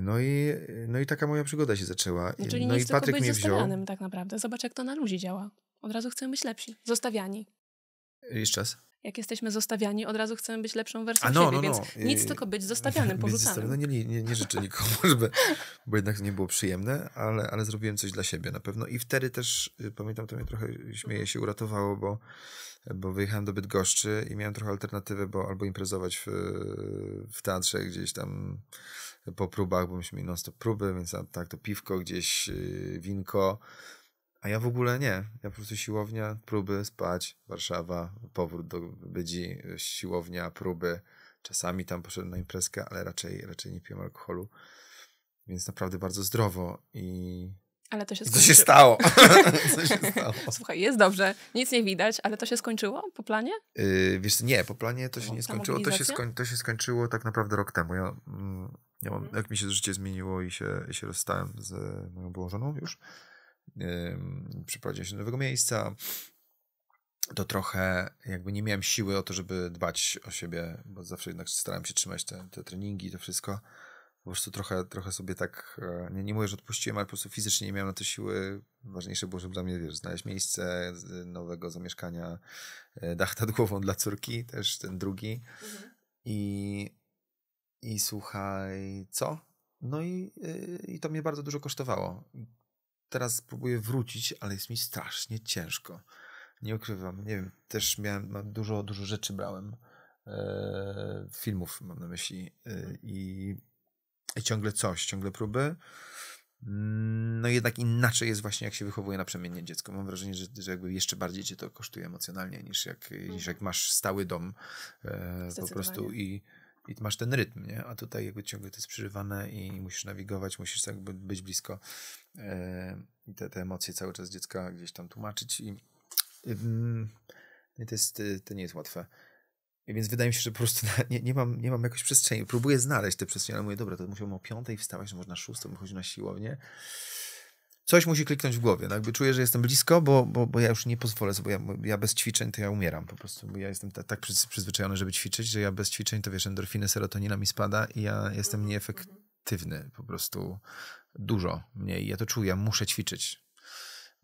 No i, no i taka moja przygoda się zaczęła. No czyli no nie i Patryk mnie wziął. tak naprawdę. Zobacz, jak to na ludzi działa. Od razu chcemy być lepsi. Zostawiani. Jeszcze raz. Jak jesteśmy zostawiani, od razu chcemy być lepszą wersją A no, siebie, no, więc no. nic, tylko być zostawianym, porzucanym. No nie, nie, nie życzę nikomu, żeby, bo jednak nie było przyjemne, ale, ale zrobiłem coś dla siebie na pewno. I wtedy też, y, pamiętam, to mnie trochę, śmieję się, uratowało, bo bo wyjechałem do Bydgoszczy i miałem trochę alternatywę, bo albo imprezować w, w teatrze gdzieś tam po próbach, bo myśmy mieli non-stop próby, więc tak to piwko gdzieś, y, winko, a ja w ogóle nie. Ja po prostu siłownia, próby, spać, Warszawa, powrót do Bydzi, siłownia, próby. Czasami tam poszedłem na imprezkę, ale raczej, raczej nie piłem alkoholu. Więc naprawdę bardzo zdrowo i ale to się skończyło. Co się stało? Co się stało? Słuchaj, jest dobrze, nic nie widać, ale to się skończyło po planie? Yy, wiesz, nie, po planie to się no, nie skończyło. To się, skoń, to się skończyło tak naprawdę rok temu. Ja, mm, ja mam, mm. Jak mi się życie zmieniło i się, i się rozstałem z moją byłą żoną już, yy, przeprowadziłem się do nowego miejsca, to trochę jakby nie miałem siły o to, żeby dbać o siebie, bo zawsze jednak starałem się trzymać te, te treningi, to wszystko po prostu trochę, trochę sobie tak, e, nie, nie mówię, że odpuściłem, ale po prostu fizycznie nie miałem na to siły. Ważniejsze było, żeby dla mnie, wiesz, znaleźć miejsce nowego zamieszkania, e, dach nad głową dla córki, też ten drugi. Mhm. I, I słuchaj, co? No i, e, i to mnie bardzo dużo kosztowało. Teraz próbuję wrócić, ale jest mi strasznie ciężko. Nie ukrywam, nie wiem, też miałem, dużo, dużo rzeczy brałem filmów, mam na myśli. I i ciągle coś, ciągle próby. Mm, no jednak inaczej jest właśnie, jak się wychowuje naprzemiennie dziecko. Mam wrażenie, że, że jakby jeszcze bardziej cię to kosztuje emocjonalnie niż jak, niż mhm. jak masz stały dom e, po prostu i, i masz ten rytm, nie? A tutaj jakby ciągle to jest przerywane i musisz nawigować, musisz jakby być blisko e, i te, te emocje cały czas dziecka gdzieś tam tłumaczyć i mm, to, jest, to nie jest łatwe. Więc wydaje mi się, że po prostu nie, nie, mam, nie mam jakoś przestrzeni. Próbuję znaleźć te przestrzenie, ale mówię, dobra, to musiałbym o piątej wstawać, że no można szóstą, chodzi na siłownię. Coś musi kliknąć w głowie. No jakby czuję, że jestem blisko, bo, bo, bo ja już nie pozwolę sobie, ja, ja bez ćwiczeń to ja umieram po prostu, bo ja jestem tak przyzwyczajony, żeby ćwiczyć, że ja bez ćwiczeń to wiesz, endorfiny, serotonina mi spada i ja jestem mhm, nieefektywny po prostu dużo mniej. Ja to czuję, muszę ćwiczyć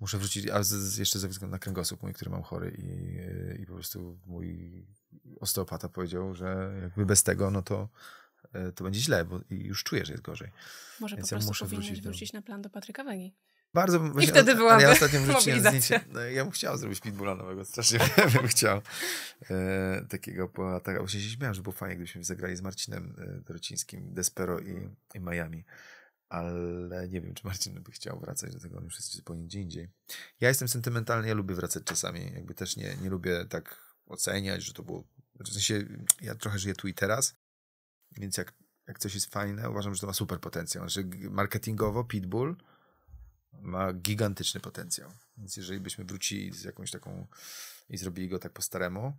muszę wrócić, a z, z, jeszcze ze względu na kręgosłup mój, który mam chory i, i po prostu mój osteopata powiedział, że jakby bez tego, no to e, to będzie źle, bo już czuję, że jest gorzej. Może Więc po prostu ja muszę wrócić, do... na plan do Patryka Wegi. Bardzo bym I wtedy byłaby ja ostatnio wrzuciłem zdjęcie. No, ja bym chciał zrobić pitbulla nowego, strasznie bym chciał. E, takiego po atakach. Właśnie się śmiałem, że było fajnie, gdybyśmy zagrali z Marcinem e, Dorocińskim, Despero i, i Miami. Ale nie wiem, czy Marcin by chciał wracać do tego, on już jest zupełnie gdzie indziej. Ja jestem sentymentalny, ja lubię wracać czasami. Jakby też nie, nie lubię tak oceniać, że to było. Znaczy w sensie ja trochę żyję tu i teraz, więc jak, jak coś jest fajne, uważam, że to ma super potencjał. Znaczy marketingowo Pitbull ma gigantyczny potencjał. Więc jeżeli byśmy wrócili z jakąś taką i zrobili go tak po staremu,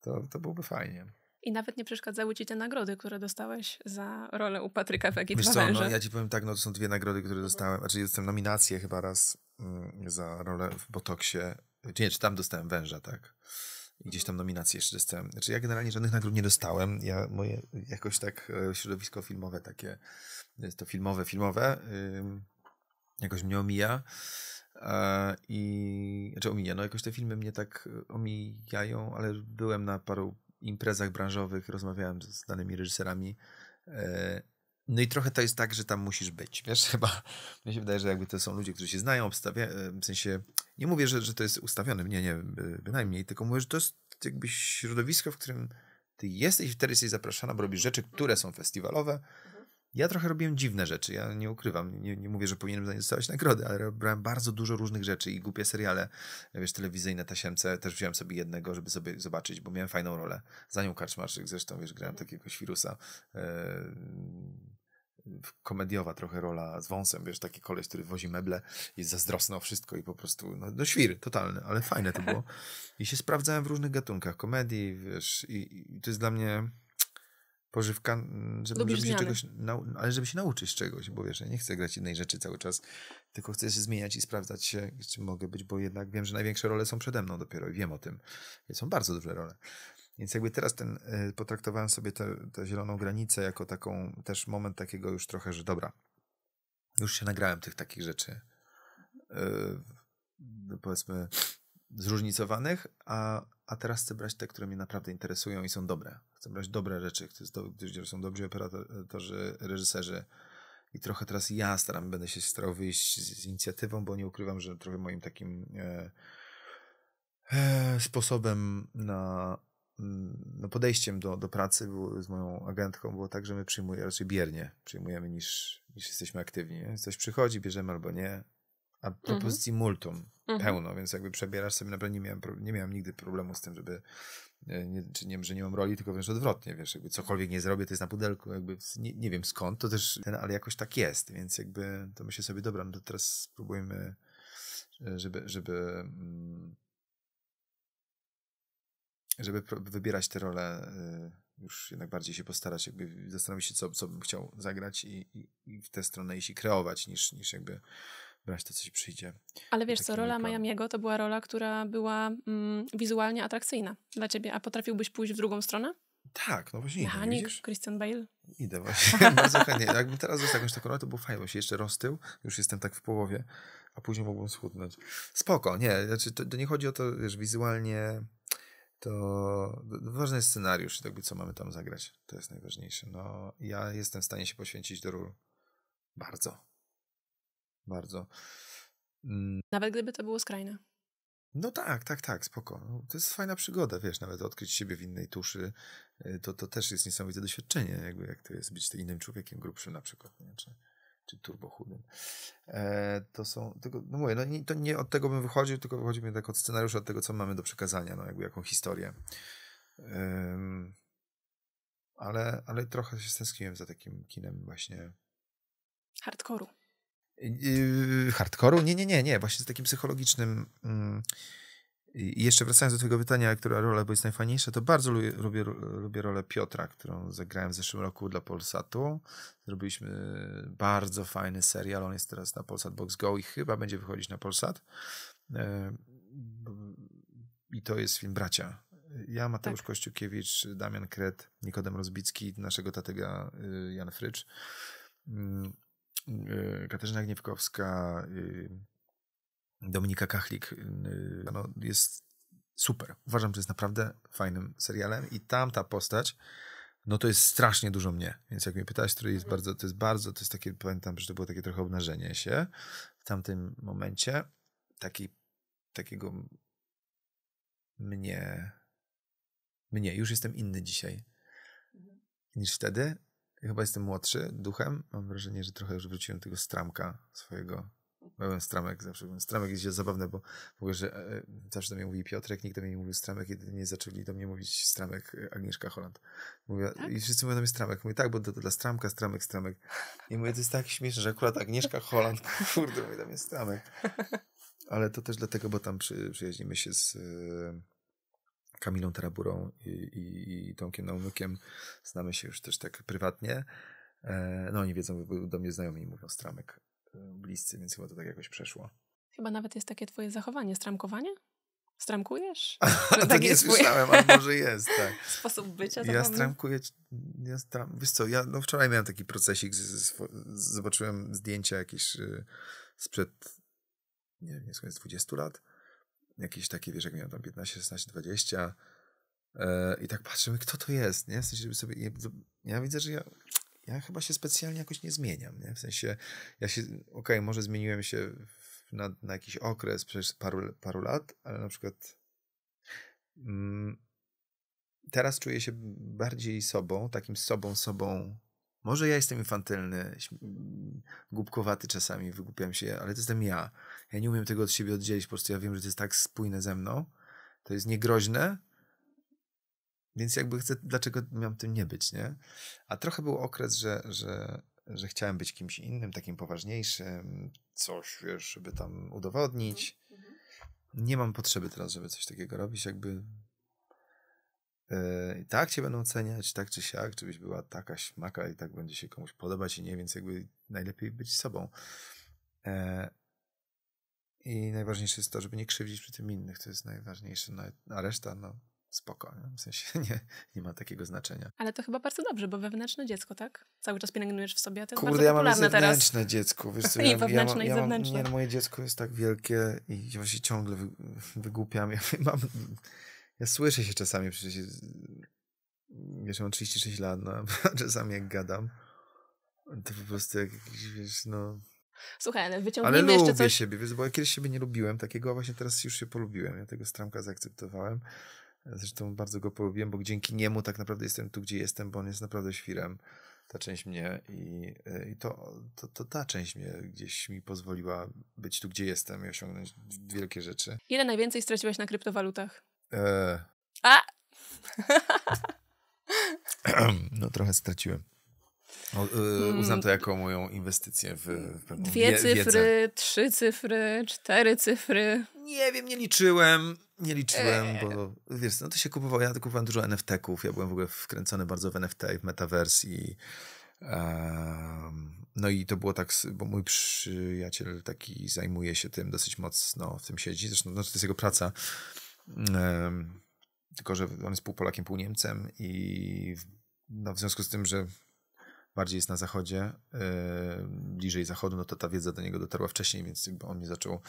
to, to byłoby fajnie. I nawet nie przeszkadzały ci te nagrody, które dostałeś za rolę u Patryka Egipcie. Wiesz co, no, ja ci powiem tak, no to są dwie nagrody, które dostałem. Znaczy jestem nominację chyba raz mm, za rolę w Botoksie. Nie, czy tam dostałem węża, tak? gdzieś tam nominacje jeszcze dostałem. Znaczy ja generalnie żadnych nagród nie dostałem. Ja moje jakoś tak e, środowisko filmowe takie, e, to filmowe, filmowe, jakoś mnie omija. E, I, znaczy omija, no jakoś te filmy mnie tak omijają, ale byłem na paru imprezach branżowych, rozmawiałem z danymi reżyserami. No i trochę to jest tak, że tam musisz być, wiesz, chyba. Mnie się wydaje, że jakby to są ludzie, którzy się znają, obstawia, w sensie nie mówię, że, że to jest ustawione, nie, nie, bynajmniej, tylko mówię, że to jest jakby środowisko, w którym ty jesteś wtedy jesteś zapraszana, bo robisz rzeczy, które są festiwalowe. Mhm. Ja trochę robiłem dziwne rzeczy, ja nie ukrywam, nie, nie mówię, że powinienem za nie dostawać nagrody, ale robiłem bardzo dużo różnych rzeczy i głupie seriale, e, wiesz, telewizyjne, tasiemce, też wziąłem sobie jednego, żeby sobie zobaczyć, bo miałem fajną rolę. Za nią Karczmarczyk zresztą, wiesz, grałem mhm. takiego świrusa. Yy komediowa trochę rola z wąsem, wiesz, taki koleś, który wozi meble, jest zazdrosny o wszystko i po prostu, no, no świr totalny, ale fajne to było. I się sprawdzałem w różnych gatunkach komedii, wiesz, i, i to jest dla mnie pożywka, mm, żeby, żeby się zmiany. czegoś, ale żeby się nauczyć czegoś, bo wiesz, ja nie chcę grać innej rzeczy cały czas, tylko chcę się zmieniać i sprawdzać się, czy mogę być, bo jednak wiem, że największe role są przede mną dopiero i wiem o tym. Są bardzo duże role. Więc jakby teraz ten, e, potraktowałem sobie tę zieloną granicę jako taką też moment takiego już trochę, że dobra, już się nagrałem tych takich rzeczy, yy, powiedzmy, zróżnicowanych, a, a teraz chcę brać te, które mnie naprawdę interesują i są dobre. Chcę brać dobre rzeczy, gdzie są dobrzy operatorzy, reżyserzy. I trochę teraz ja staram, będę się starał wyjść z, z inicjatywą, bo nie ukrywam, że trochę moim takim e, e, sposobem na Mm, no podejściem do, do pracy było, z moją agentką było tak, że my przyjmujemy raczej biernie, przyjmujemy niż, niż jesteśmy aktywni. Coś przychodzi, bierzemy albo nie, a propozycji mm multum mhm. pełno, więc jakby przebierasz sobie, naprawdę nie miałem, nie miałem nigdy problemu z tym, żeby e, nie, czy nie, że nie mam roli, tylko wręcz odwrotnie, wiesz, jakby cokolwiek nie zrobię, to jest na pudelku, jakby nie, nie wiem skąd, to też ten, ale jakoś tak jest, więc jakby to myślę sobie, dobra, no to teraz spróbujmy, e, żeby, żeby mm, żeby wybierać te role, y, już jednak bardziej się postarać, jakby zastanowić się, co, co bym chciał zagrać i, i, i w tę stronę i się kreować, niż, niż jakby brać to, co przyjdzie. Ale wiesz tak co, rola Miamiego to była rola, która była mm, wizualnie atrakcyjna dla ciebie, a potrafiłbyś pójść w drugą stronę? Tak, no właśnie. Mechanik, Christian Bale. Idę właśnie, bardzo chętnie. Jakbym teraz dostał jakąś taką rolę, to było fajnie, bo się jeszcze roztył, już jestem tak w połowie, a później mogłem schudnąć. Spoko, nie, znaczy to, to nie chodzi o to, wiesz, wizualnie to ważny jest scenariusz, jakby co mamy tam zagrać. To jest najważniejsze. No, ja jestem w stanie się poświęcić do ról. Bardzo. Bardzo. Mm. Nawet gdyby to było skrajne. No tak, tak, tak, spoko. No, to jest fajna przygoda, wiesz, nawet odkryć siebie w innej tuszy, y, to, to też jest niesamowite doświadczenie, jakby jak to jest być innym człowiekiem, grubszym na przykład. Nie? Czy, czy turbochudym. E, to są, tego no mówię, no nie, to nie od tego bym wychodził, tylko wychodzimy tak od scenariusza, od tego, co mamy do przekazania, no jakby jaką historię. ale, ale trochę się stęskniłem za takim kinem właśnie... Hardkoru. Yy, hardkoru? Nie, nie, nie, nie. Właśnie z takim psychologicznym... Mm, i jeszcze wracając do tego pytania, która rola jest najfajniejsza, to bardzo lubię, lubię, lubię rolę Piotra, którą zagrałem w zeszłym roku dla Polsatu. Zrobiliśmy bardzo fajny serial, on jest teraz na Polsat Box Go i chyba będzie wychodzić na Polsat. E, I to jest film Bracia. Ja, Mateusz tak. Kościukiewicz, Damian Kret, Nikodem Rozbicki, naszego tatega y, Jan Frycz, mm, y, Katarzyna Gniewkowska, y, Dominika Kachlik y, no, jest super. Uważam, że jest naprawdę fajnym serialem i tam ta postać, no to jest strasznie dużo mnie. Więc jak mnie pytałeś, to jest mhm. bardzo, to jest bardzo, to jest takie, pamiętam, że to było takie trochę obnażenie się w tamtym momencie. Taki, takiego mnie, mnie, już jestem inny dzisiaj mhm. niż wtedy. Chyba jestem młodszy duchem. Mam wrażenie, że trochę już wróciłem do tego stramka swojego Byłem stramek, zawsze byłem stramek. Jest zabawne, bo w ogóle, że e, zawsze do mnie mówi Piotrek, nikt do mnie nie mówił stramek, jedynie zaczęli do mnie mówić stramek e, Agnieszka Holland. Mówię, tak? I wszyscy mówią do mnie stramek. Mówię, tak, bo to, to dla stramka, stramek, stramek. I mówię, to jest tak śmieszne, że akurat Agnieszka Holland, kurde, mówi do mnie stramek. Ale to też dlatego, bo tam przy, przyjaźnimy się z... E, Kamilą Taraburą i, i, i Tomkiem Naumykiem. Znamy się już też tak prywatnie. E, no oni wiedzą, bo do mnie znajomi mówią stramek bliscy, więc chyba to tak jakoś przeszło. Chyba nawet jest takie twoje zachowanie, stramkowanie? Stramkujesz? A, tak nie słyszałem, ale może jest, tak. Sposób bycia. Ja stramkuję, ja stram, wiesz co, ja no wczoraj miałem taki procesik, z, z, z, zobaczyłem zdjęcia jakieś y, sprzed, nie wiem, nie z 20 lat, jakieś takie, wiesz, jak miałem tam 15, 16, 20 y, i tak patrzymy, kto to jest, nie? W sensie, żeby sobie, ja, ja widzę, że ja ja chyba się specjalnie jakoś nie zmieniam. Nie? W sensie, ja się, okej, okay, może zmieniłem się w, na, na, jakiś okres przez paru, paru lat, ale na przykład mm, teraz czuję się bardziej sobą, takim sobą, sobą. Może ja jestem infantylny, głupkowaty czasami, wygłupiam się, ale to jestem ja. Ja nie umiem tego od siebie oddzielić, po prostu ja wiem, że to jest tak spójne ze mną, to jest niegroźne, więc jakby chcę, dlaczego miałem tym nie być, nie? A trochę był okres, że, że, że chciałem być kimś innym, takim poważniejszym, coś, wiesz, żeby tam udowodnić. Mhm, mhm. Nie mam potrzeby teraz, żeby coś takiego robić, jakby e, i tak cię będą oceniać, tak czy siak, czy byś była taka śmaka i tak będzie się komuś podobać i nie, więc jakby najlepiej być sobą. E, I najważniejsze jest to, żeby nie krzywdzić przy tym innych, to jest najważniejsze, no, a reszta, no, spokojnie. W sensie nie, nie ma takiego znaczenia. Ale to chyba bardzo dobrze, bo wewnętrzne dziecko, tak? Cały czas pielęgnujesz w sobie, a to Kurde, ja mam zewnętrzne teraz. dziecko. No, wiesz co, I ja, wewnętrzne, ja, i zewnętrzne. Mam, moje dziecko jest tak wielkie i ja się ciągle wygłupiam. Ja, mam, ja słyszę się czasami, przecież wiesz, mam 36 lat, no, czasami jak gadam, to po prostu jak wiesz, no... Słuchaj, ale wyciągnijmy ale jeszcze coś... Ale lubię siebie, wiesz, bo ja kiedyś siebie nie lubiłem takiego, a właśnie teraz już się polubiłem. Ja tego stramka zaakceptowałem. Zresztą bardzo go polubiłem, bo dzięki niemu tak naprawdę jestem tu, gdzie jestem, bo on jest naprawdę świrem, ta część mnie i, y, i to, to, to ta część mnie gdzieś mi pozwoliła być tu, gdzie jestem i osiągnąć wielkie rzeczy. Ile najwięcej straciłaś na kryptowalutach? Eee. A! no trochę straciłem. O, y, hmm. uznam to jako moją inwestycję w, w pewną Dwie cyfry, wiedzę. trzy cyfry, cztery cyfry. Nie wiem, nie liczyłem. Nie liczyłem, bo eee. wiesz, no to się kupowało, ja kupowałem dużo NFT-ków, ja byłem w ogóle wkręcony bardzo w NFT i w Metaverse i um, no i to było tak, bo mój przyjaciel taki zajmuje się tym dosyć mocno, w tym siedzi, zresztą no, to jest jego praca, um, tylko że on jest pół Polakiem, pół Niemcem i w, no, w związku z tym, że bardziej jest na zachodzie, y, bliżej zachodu, no to ta wiedza do niego dotarła wcześniej, więc on nie zaczął,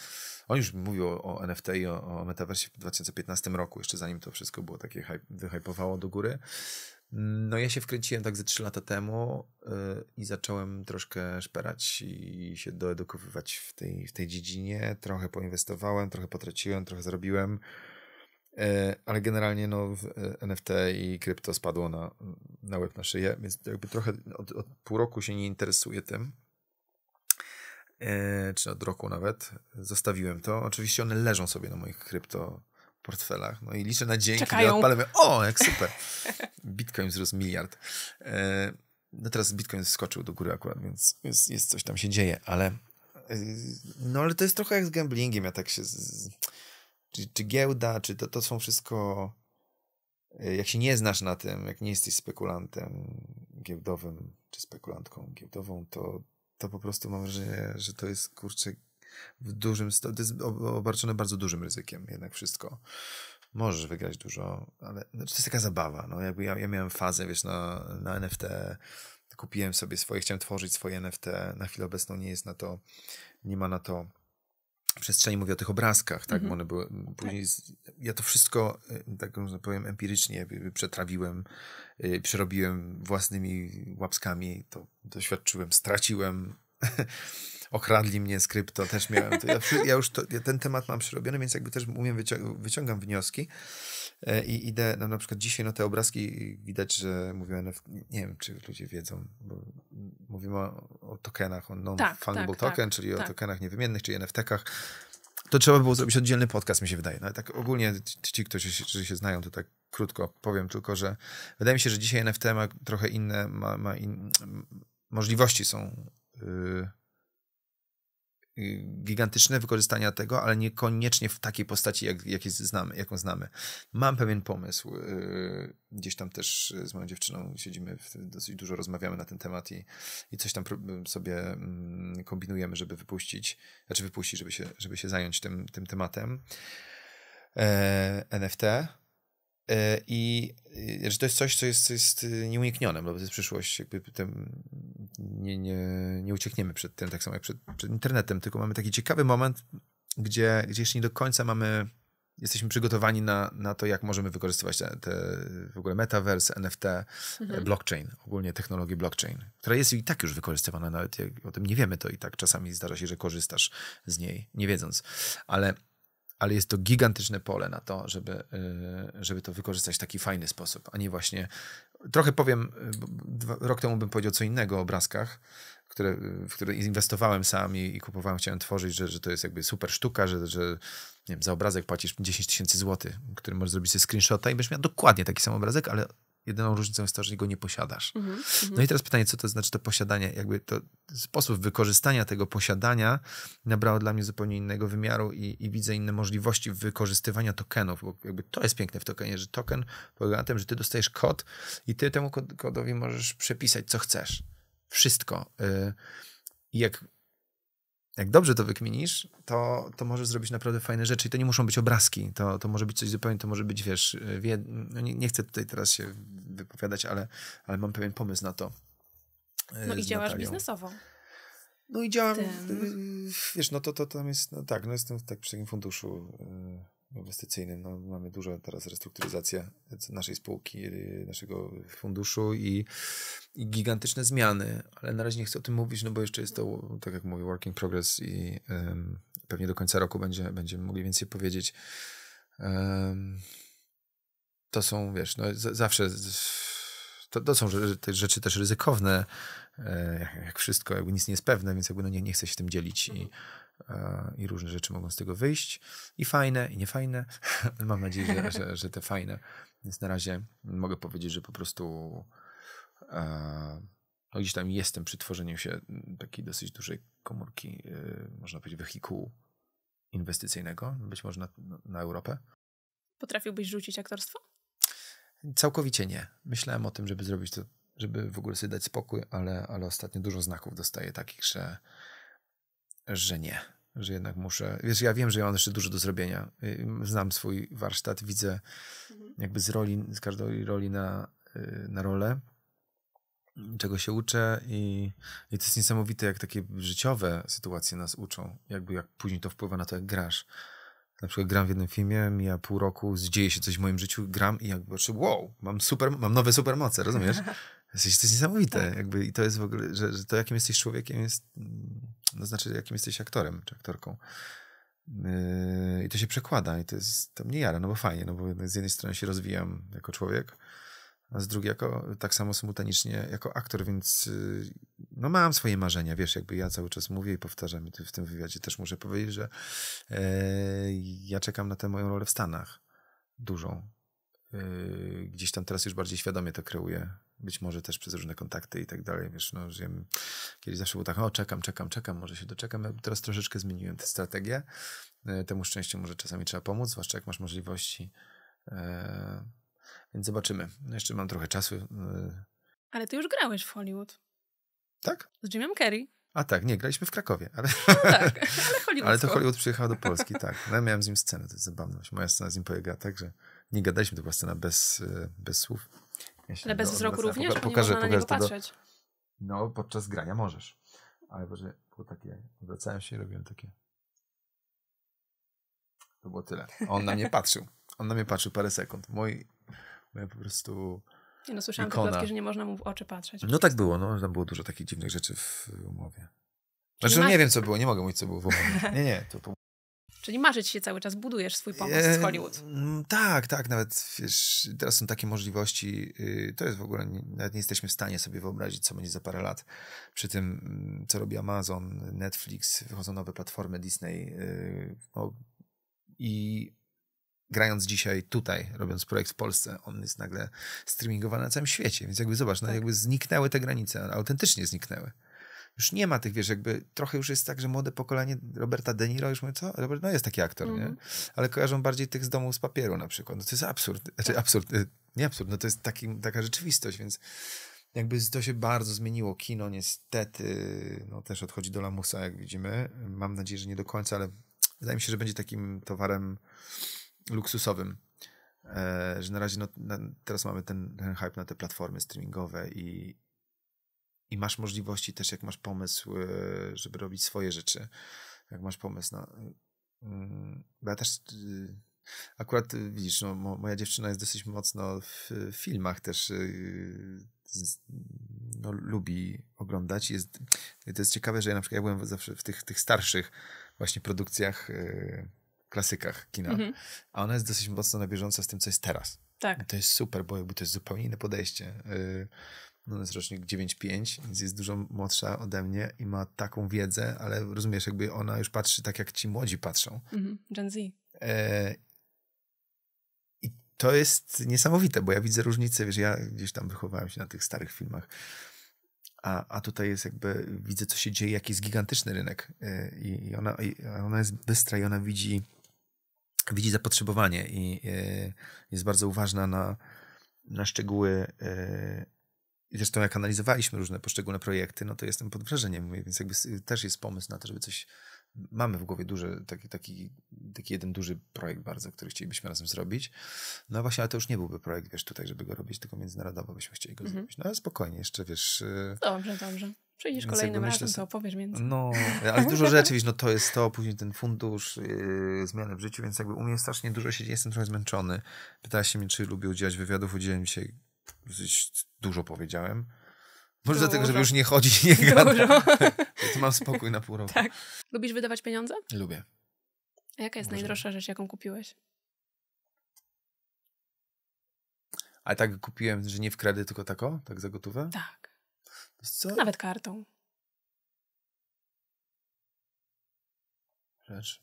on już mówił o, NFT i o, o metaversie w 2015 roku, jeszcze zanim to wszystko było takie hype, wyhypowało do góry. No ja się wkręciłem tak ze 3 lata temu y, i zacząłem troszkę szperać i się doedukowywać w tej, w tej dziedzinie. Trochę poinwestowałem, trochę potraciłem, trochę zrobiłem. E, ale generalnie no, e, NFT i krypto spadło na, na łeb na szyję, więc jakby trochę od, od pół roku się nie interesuję tym, e, czy od roku nawet. Zostawiłem to. Oczywiście one leżą sobie na moich krypto portfelach. No i liczę na dzień, Czekają. kiedy odpalamy. O, jak super! Bitcoin wzrósł miliard. No teraz Bitcoin skoczył do góry akurat, więc jest, jest coś tam się dzieje, ale no ale to jest trochę jak z gamblingiem. Ja tak się... Z czy, czy giełda, czy to, to są wszystko, e, jak się nie znasz na tym, jak nie jesteś spekulantem giełdowym, czy spekulantką giełdową, to, to po prostu mam wrażenie, że to jest, kurczę, w dużym, to jest obarczone bardzo dużym ryzykiem jednak wszystko. Możesz wygrać dużo, ale znaczy, to jest taka zabawa. No, jakby ja, ja miałem fazę, wiesz, na, na NFT, kupiłem sobie swoje, chciałem tworzyć swoje NFT, na chwilę obecną nie jest na to, nie ma na to przestrzeni, mówię o tych obrazkach, tak, mm -hmm. one były tak. później, z, ja to wszystko, e, tak można powiem, empirycznie e, przetrawiłem, yy, przerobiłem własnymi łapskami, to doświadczyłem, straciłem okradli mnie z krypto, też miałem. To, ja, ja, już to, ja ten temat mam przerobiony, więc jakby też umiem, wycią wyciągam wnioski e, i idę, no na przykład dzisiaj no te obrazki widać, że mówią NFT, nie wiem czy ludzie wiedzą, bo mówimy o, o tokenach, o non-fungible tak, tak, token, tak, czyli o tak. tokenach niewymiennych, czyli NFT-kach. To trzeba było zrobić oddzielny podcast, mi się wydaje. No, tak ogólnie ci, którzy się, którzy się znają, to tak krótko powiem tylko, że wydaje mi się, że dzisiaj NFT ma trochę inne, ma, ma in, możliwości są yy, Y, gigantyczne wykorzystania tego, ale niekoniecznie w takiej postaci, jak, jak znamy, jaką znamy. Mam pewien pomysł. Y, gdzieś tam też z moją dziewczyną siedzimy, dosyć dużo rozmawiamy na ten temat i, i coś tam sobie mm, kombinujemy, żeby wypuścić, znaczy wypuścić, żeby się, żeby się zająć tym, tym tematem. E, NFT. E, I e, że to jest coś, co jest, co jest e, nieuniknione, bo to jest przyszłość. Jakby ten, nie, nie, nie uciekniemy przed tym, tak samo jak przed, przed internetem, tylko mamy taki ciekawy moment, gdzie, gdzie jeszcze nie do końca mamy, jesteśmy przygotowani na, na to, jak możemy wykorzystywać te, te w ogóle metaverse, NFT, mhm. blockchain, ogólnie technologię blockchain, która jest i tak już wykorzystywana, nawet jak o tym nie wiemy, to i tak czasami zdarza się, że korzystasz z niej, nie wiedząc. Ale ale jest to gigantyczne pole na to, żeby, y, żeby to wykorzystać w taki fajny sposób, a nie właśnie. Trochę powiem, y, rok temu bym powiedział co innego o obrazkach, które, y, w które inwestowałem sam i, i kupowałem, chciałem tworzyć, że, że to jest jakby super sztuka, że, że nie wiem, za obrazek płacisz 10 tysięcy złotych, który możesz zrobić sobie screenshota i będziesz miał dokładnie taki sam obrazek, ale Jedyną różnicą jest to, że go nie posiadasz. Mhm, mhm. No i teraz pytanie, co to znaczy to posiadanie? Jakby to sposób wykorzystania tego posiadania nabrało dla mnie zupełnie innego wymiaru i, i widzę inne możliwości wykorzystywania tokenów. Bo jakby to jest piękne w tokenie, że token polega na tym, że ty dostajesz kod i ty temu kodowi możesz przepisać, co chcesz. Wszystko. Y jak jak dobrze to wykminisz, to, to możesz zrobić naprawdę fajne rzeczy. I to nie muszą być obrazki, to, to może być coś zupełnie, to może być, wiesz, y, wie, no nie, nie, chcę tutaj teraz się wypowiadać, ale, ale mam pewien pomysł na to. Y, no i działasz Natalią. biznesowo. No i działam, wiesz, no to, to tam jest, no tak, no jestem tak przy takim funduszu y, inwestycyjnym. No, mamy dużo teraz restrukturyzacja naszej spółki, naszego funduszu i, i, gigantyczne zmiany, ale na razie nie chcę o tym mówić, no bo jeszcze jest to, tak jak mówię, work in progress i um, pewnie do końca roku będzie, będziemy mogli więcej powiedzieć. Um, to są, wiesz, no z, zawsze to, to są te rzeczy też ryzykowne, e, jak, wszystko, jakby nic nie jest pewne, więc jakby no nie, nie chcę się tym dzielić i E, i różne rzeczy mogą z tego wyjść. I fajne, i niefajne. Mam nadzieję, że, że, że te fajne. Więc na razie mogę powiedzieć, że po prostu e, no gdzieś tam jestem przy tworzeniu się takiej dosyć dużej komórki, e, można powiedzieć, wehikułu inwestycyjnego, być może na, na Europę. Potrafiłbyś rzucić aktorstwo? Całkowicie nie. Myślałem o tym, żeby zrobić to, żeby w ogóle sobie dać spokój, ale, ale ostatnio dużo znaków dostaję takich, że że nie, że jednak muszę. Wiesz, ja wiem, że ja mam jeszcze dużo do zrobienia. Y, znam swój warsztat, widzę mhm. jakby z roli, z każdej roli na, y, na rolę, czego się uczę i, i to jest niesamowite, jak takie życiowe sytuacje nas uczą, jakby jak później to wpływa na to, jak grasz. Na przykład gram w jednym filmie, mija pół roku, dzieje się coś w moim życiu, gram i jakby, wow, mam super, mam nowe supermoce, rozumiesz? Jesteś, to jest niesamowite. Tak. Jakby, I to jest w ogóle, że, że, to jakim jesteś człowiekiem jest, no znaczy jakim jesteś aktorem czy aktorką. Yy, I to się przekłada i to jest, to mnie jara, no bo fajnie, no bo z jednej strony się rozwijam jako człowiek, a z drugiej jako, tak samo symultanicznie jako aktor, więc yy, no mam swoje marzenia, wiesz, jakby ja cały czas mówię i powtarzam, i w tym wywiadzie też muszę powiedzieć, że yy, ja czekam na tę moją rolę w Stanach, dużą. Yy, gdzieś tam teraz już bardziej świadomie to kreuję, być może też przez różne kontakty i tak dalej, wiesz, no wiem, kiedyś zawsze było tak, o czekam, czekam, czekam, może się doczekam, ja teraz troszeczkę zmieniłem tę strategię, e, temu szczęściu może czasami trzeba pomóc, zwłaszcza jak masz możliwości, e, więc zobaczymy, no, jeszcze mam trochę czasu. E. Ale ty już grałeś w Hollywood. Tak? Z Jimem Carrey. A tak, nie, graliśmy w Krakowie. Ale, no tak, ale Hollywood. ale to Hollywood przyjechał do Polski, tak. No ja miałem z nim scenę, to jest zabawność. Moja scena z nim polega tak, że nie gadaliśmy, to była scena bez, bez słów. Ale bez wzroku również? Pokażę, pokażę, pokażę patrzeć. Do... No, podczas grania możesz. Ale Boże, było takie, odwracałem się i robiłem takie. To było tyle. on na mnie patrzył. On na mnie patrzył parę sekund. Mój, moja po prostu... Nie no, słyszałam ikona. te że nie można mu w oczy patrzeć. No tak było, no. Tam było dużo takich dziwnych rzeczy w umowie. Znaczy, no nie, ma... nie wiem, co było, nie mogę mówić, co było w umowie. Nie, nie, to, to Czyli marzyć się cały czas, budujesz swój pomysł z Hollywood. Mm, tak, tak, nawet wiesz, teraz są takie możliwości, y, to jest w ogóle, nawet nie jesteśmy w stanie sobie wyobrazić, co będzie za parę lat. Przy tym, mm, co robi Amazon, Netflix, wychodzą nowe platformy Disney no, i grając dzisiaj tutaj, robiąc projekt w Polsce, on jest nagle streamingowany na całym świecie, więc jakby zobacz, no, tak. jakby zniknęły te granice, autentycznie zniknęły już nie ma tych, wiesz, jakby trochę już jest tak, że młode pokolenie Roberta De Niro już mówi, co? Robert, no jest taki aktor, mm nie? Mhm. Ale kojarzą bardziej tych z domu z papieru na przykład. No to jest absurd, znaczy tak. znaczy absurd, y, nie absurd, no to jest taki, taka rzeczywistość, więc jakby to się bardzo zmieniło. Kino niestety no, też odchodzi do lamusa, jak widzimy. Mam nadzieję, że nie do końca, ale wydaje mi się, że będzie takim towarem luksusowym. E, że na razie no, na, teraz mamy ten, ten hype na te platformy streamingowe i, i masz możliwości też, jak masz pomysł, e, żeby robić swoje rzeczy, jak masz pomysł na... E, mm, bo ja też e, akurat widzisz, no, moja dziewczyna jest dosyć mocno w filmach też no, lubi oglądać. Jest, to jest ciekawe, że ja na przykład ja byłem zawsze w tych, tych starszych właśnie produkcjach, klasykach kina, mhm. a ona jest dosyć mocno na bieżąco z tym, co jest teraz. Tak. to jest super, bo jakby to jest zupełnie inne podejście no jest rocznik 9.5, więc jest dużo młodsza ode mnie i ma taką wiedzę, ale rozumiesz, jakby ona już patrzy tak, jak ci młodzi patrzą. Mhm, Gen Z. E... I to jest niesamowite, bo ja widzę różnicę, wiesz, ja gdzieś tam wychowałem się na tych starych filmach, a, a tutaj jest jakby, widzę co się dzieje, jaki jest gigantyczny rynek e, i, i ona, i ona jest bystra i ona widzi, widzi zapotrzebowanie i, i e, jest bardzo uważna na, na szczegóły e, zresztą jak analizowaliśmy różne poszczególne projekty, no to jestem pod wrażeniem, więc jakby też jest pomysł na to, żeby coś... Mamy w głowie duży, taki, taki, taki jeden duży projekt bardzo, który chcielibyśmy razem zrobić. No właśnie, ale to już nie byłby projekt, wiesz, tutaj, żeby go robić, tylko międzynarodowo byśmy chcieli go mhm. zrobić. No ale spokojnie, jeszcze wiesz... Y, dobrze, dobrze. Przyjdziesz kolejnym razem, myślę, to opowiesz między. No, ale dużo rzeczy, wiesz, no to jest to, później ten fundusz, yy, zmiany w życiu, więc jakby u mnie strasznie dużo się dzieje, jestem trochę zmęczony. Pytała się mnie, czy lubię udzielać wywiadów, udzielę dzisiaj dużo powiedziałem. Może dużo. dlatego, żeby już nie chodzić, nie gadać. to mam spokój na pół roku. Tak. Lubisz wydawać pieniądze? Lubię. A jaka jest najdroższa rzecz, jaką kupiłeś? A tak kupiłem, że nie w kredyt, tylko tako? Tak za gotówę? Tak. Co? Nawet kartą. Rzecz.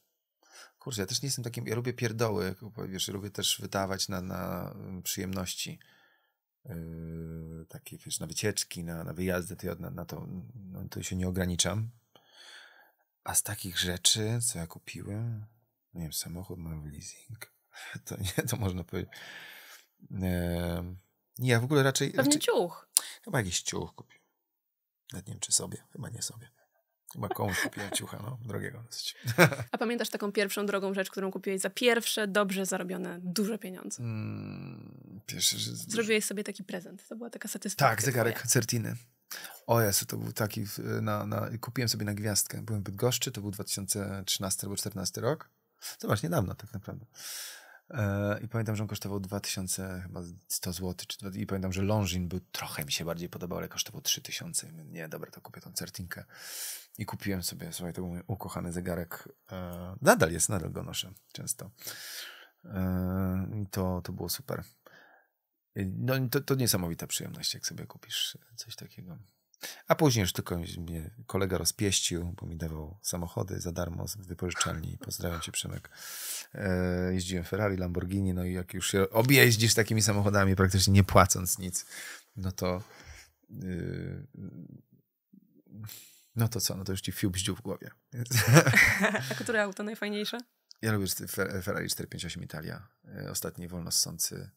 Kurczę, ja też nie jestem takim, ja lubię pierdoły, wiesz, lubię też wydawać na, na mm, przyjemności. Yy, takie wiesz, na wycieczki, na, na wyjazdy, to ja na, na to, no, to się nie ograniczam. A z takich rzeczy, co ja kupiłem, nie wiem, samochód mam leasing. To nie, to można powiedzieć. Yy, nie, ja w ogóle raczej... Pewnie raczej, ciuch. Chyba jakiś ciuch kupiłem. Nawet nie wiem, czy sobie, chyba nie sobie. Chyba komuś kupiłem ciucha, no, drogiego dosyć. A pamiętasz taką pierwszą drogą rzecz, którą kupiłeś za pierwsze, dobrze zarobione, duże pieniądze? Mm, pierwsze, że... Zrobiłeś sobie taki prezent, to była taka satysfakcja. Tak, zegarek twoja. Certiny. O Jezu, to był taki, na, na, kupiłem sobie na gwiazdkę. Byłem w Bydgoszczy, to był 2013 albo 2014 rok. Zobacz, niedawno tak naprawdę. E, I pamiętam, że on kosztował 2000, chyba 100 zł. I pamiętam, że Longin był trochę mi się bardziej podobał, ale kosztował 3000. Nie, dobra, to kupię tą certinkę. I kupiłem sobie, słuchaj, to był mój ukochany zegarek. E, nadal jest, nadal go noszę często. E, I to, to było super. E, no, to, to niesamowita przyjemność, jak sobie kupisz coś takiego. A później już tylko mnie kolega rozpieścił, bo mi dawał samochody za darmo z wypożyczalni. Pozdrawiam cię, Przemek. Jeździłem Ferrari, Lamborghini, no i jak już się objeździsz takimi samochodami, praktycznie nie płacąc nic, no to... Yy no to co, no to już ci fiu bździł w głowie. A które auto najfajniejsze? Ja lubię Ferrari 458 Italia. E, ostatni wolno ssący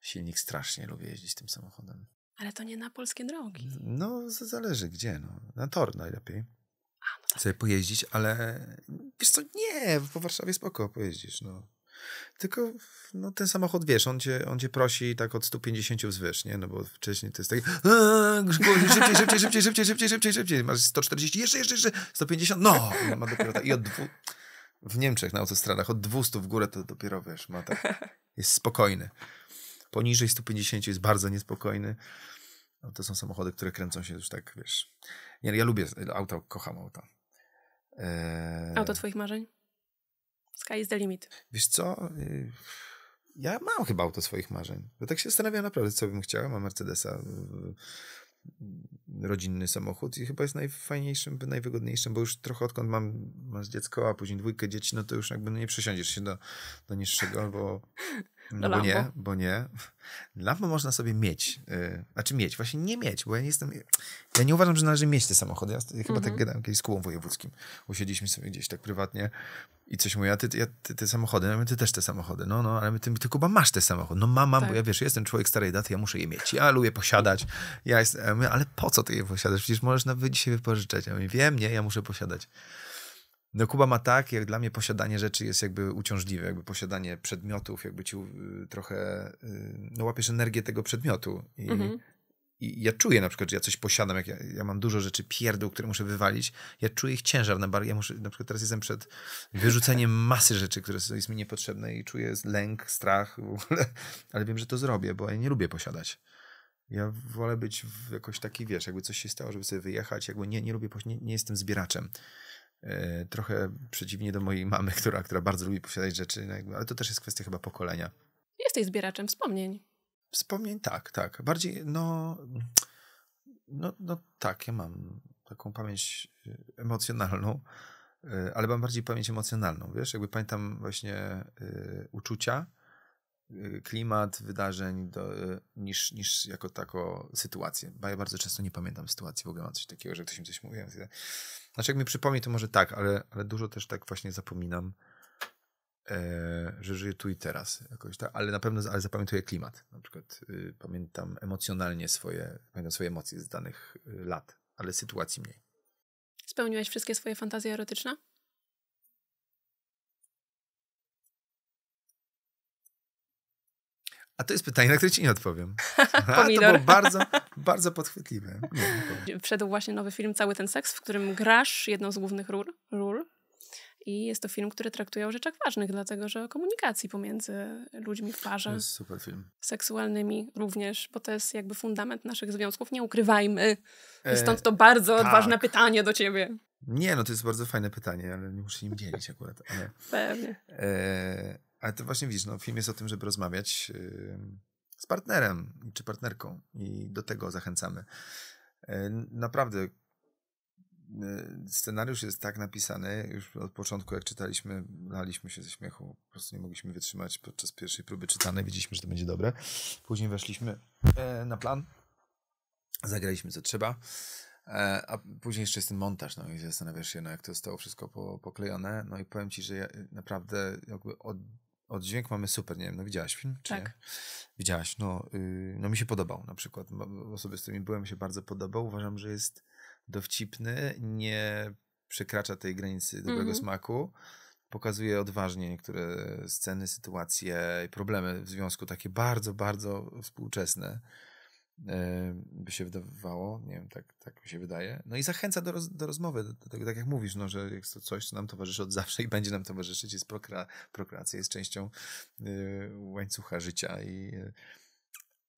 silnik. Strasznie lubię jeździć tym samochodem. Ale to nie na polskie drogi. No, zależy gdzie. No. Na tor najlepiej. A, no tak. pojeździć, ale wiesz co, nie, po Warszawie spoko pojeździsz, no. Tylko no, ten samochód, wiesz, on cię, on cię prosi tak od 150 wzwyż, nie? No bo wcześniej to jest tak szybciej, szybciej, szybciej, szybciej, szybciej, szybciej, szybciej. Masz 140, jeszcze, jeszcze, jeszcze, 150, no! Ma dopiero tak. I od dwu... W Niemczech na autostradach od 200 w górę to dopiero, wiesz, ma tak. Jest spokojny. Poniżej 150 jest bardzo niespokojny. No, to są samochody, które kręcą się już tak, wiesz. Ja, ja lubię auto, kocham auto. Eee... Auto twoich marzeń? Sky is the limit. Wiesz co? Y, ja mam chyba auto swoich marzeń. Bo tak się zastanawiam naprawdę, co bym chciał. Mam Mercedesa, y, y, rodzinny samochód i chyba jest najfajniejszym, najwygodniejszym, bo już trochę odkąd mam, z dziecko, a później dwójkę dzieci, no to już jakby no nie przesiądziesz się do, do niższego, bo no bo nie, bo nie. Lambo można sobie mieć. Yy, znaczy mieć, właśnie nie mieć, bo ja nie jestem... Ja nie uważam, że należy mieć te samochody. Ja mm -hmm. chyba tak mhm. gadałem kiedyś z kółą Wojewódzkim. Usiedliśmy sobie gdzieś tak prywatnie i coś mówię, a ty, ja, ty te samochody, ja no my ty też te samochody. No, no, ale ty, ty Kuba masz te samochody. No mam, mam, tak. bo ja wiesz, jestem człowiek starej daty, ja muszę je mieć. Ja lubię posiadać. Ja jestem, ale po co ty je posiadasz? Przecież możesz nawet dzisiaj wypożyczać. Ja mówię, wiem, nie, ja muszę posiadać. No Kuba ma tak, jak dla mnie posiadanie rzeczy jest jakby uciążliwe, jakby posiadanie przedmiotów, jakby ci y, trochę, y, no łapiesz energię tego przedmiotu i, mhm. i ja czuję na przykład, że ja coś posiadam, jak ja, ja, mam dużo rzeczy pierdół, które muszę wywalić, ja czuję ich ciężar, na, bar, ja muszę, na przykład teraz jestem przed wyrzuceniem masy rzeczy, które są, jest mi niepotrzebne i czuję lęk, strach w ogóle, ale wiem, że to zrobię, bo ja nie lubię posiadać. Ja wolę być w jakoś taki, wiesz, jakby coś się stało, żeby sobie wyjechać, jakby nie, nie lubię, nie, nie jestem zbieraczem. E, trochę przeciwnie do mojej mamy, która, która bardzo lubi posiadać rzeczy, no ale to też jest kwestia chyba pokolenia. Jesteś zbieraczem wspomnień. Wspomnień, tak, tak. Bardziej, no, no, no tak, ja mam taką pamięć e, emocjonalną, e, ale mam bardziej pamięć emocjonalną, wiesz, jakby pamiętam właśnie y, uczucia, Y, klimat wydarzeń do, y, niż, niż jako taką sytuację. Bo ja bardzo często nie pamiętam sytuacji, w ogóle mam coś takiego, że ktoś mi coś mówi. Znaczy jak mi przypomni, to może tak, ale, ale dużo też tak właśnie zapominam, e, że żyję tu i teraz jakoś, tak? ale na pewno ale zapamiętuję klimat. Na przykład y, pamiętam emocjonalnie swoje, pamiętam swoje emocje z danych y, lat, ale sytuacji mniej. Spełniłeś wszystkie swoje fantazje erotyczne? A to jest pytanie, na które ci nie odpowiem. A, to było bardzo, bardzo podchwytliwe. Nie, Wszedł właśnie nowy film Cały ten seks, w którym grasz jedną z głównych ról, ról. I jest to film, który traktuje o rzeczach ważnych, dlatego że o komunikacji pomiędzy ludźmi w parze. To jest super film. Seksualnymi również, bo to jest jakby fundament naszych związków. Nie ukrywajmy. I stąd e, to bardzo e, tak. ważne pytanie do ciebie. Nie, no to jest bardzo fajne pytanie, ale nie muszę nim dzielić akurat. Ale, Pewnie. E, ale to właśnie widzisz, no, film jest o tym, żeby rozmawiać yy, z partnerem czy partnerką i do tego zachęcamy. Yy, naprawdę yy, scenariusz jest tak napisany, już od początku jak czytaliśmy, laliśmy się ze śmiechu, po prostu nie mogliśmy wytrzymać podczas pierwszej próby czytanej, wiedzieliśmy, że to będzie dobre. Później weszliśmy na plan, zagraliśmy co trzeba, a później jeszcze jest ten montaż, no i zastanawiasz się, no jak to zostało wszystko poklejone, no i powiem ci, że ja naprawdę jakby od Oddźwięk mamy super, nie wiem, no widziałaś film? Czy tak. Nie? Widziałaś, no, yy, no mi się podobał na przykład. Osoby, z tymi byłem, się bardzo podobał. Uważam, że jest dowcipny, nie przekracza tej granicy dobrego mm -hmm. smaku. Pokazuje odważnie niektóre sceny, sytuacje i problemy w związku, takie bardzo, bardzo współczesne by się wydawało, nie wiem, tak, tak mi się wydaje. No i zachęca do, roz, do rozmowy, do, tego, tak jak mówisz, no, że jest to coś, co nam towarzyszy od zawsze i będzie nam towarzyszyć, jest prokra, prokreacja, jest częścią y, łańcucha życia i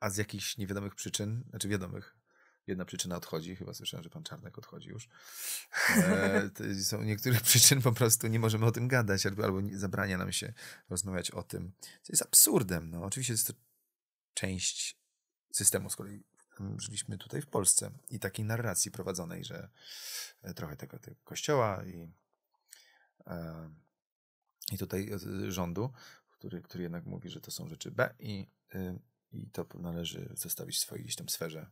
a z jakichś niewiadomych przyczyn, znaczy wiadomych, jedna przyczyna odchodzi, chyba słyszałem, że pan Czarnek odchodzi już. E, są niektórych przyczyn po prostu nie możemy o tym gadać, albo, albo zabrania nam się rozmawiać o tym, co jest absurdem. No, oczywiście jest to część systemu z kolei żyliśmy tutaj w Polsce i takiej narracji prowadzonej, że e, trochę tego, tego kościoła i, e, i tutaj e, rządu, który, który jednak mówi, że to są rzeczy B i, y, i to należy zostawić w swojej gdzieś tam sferze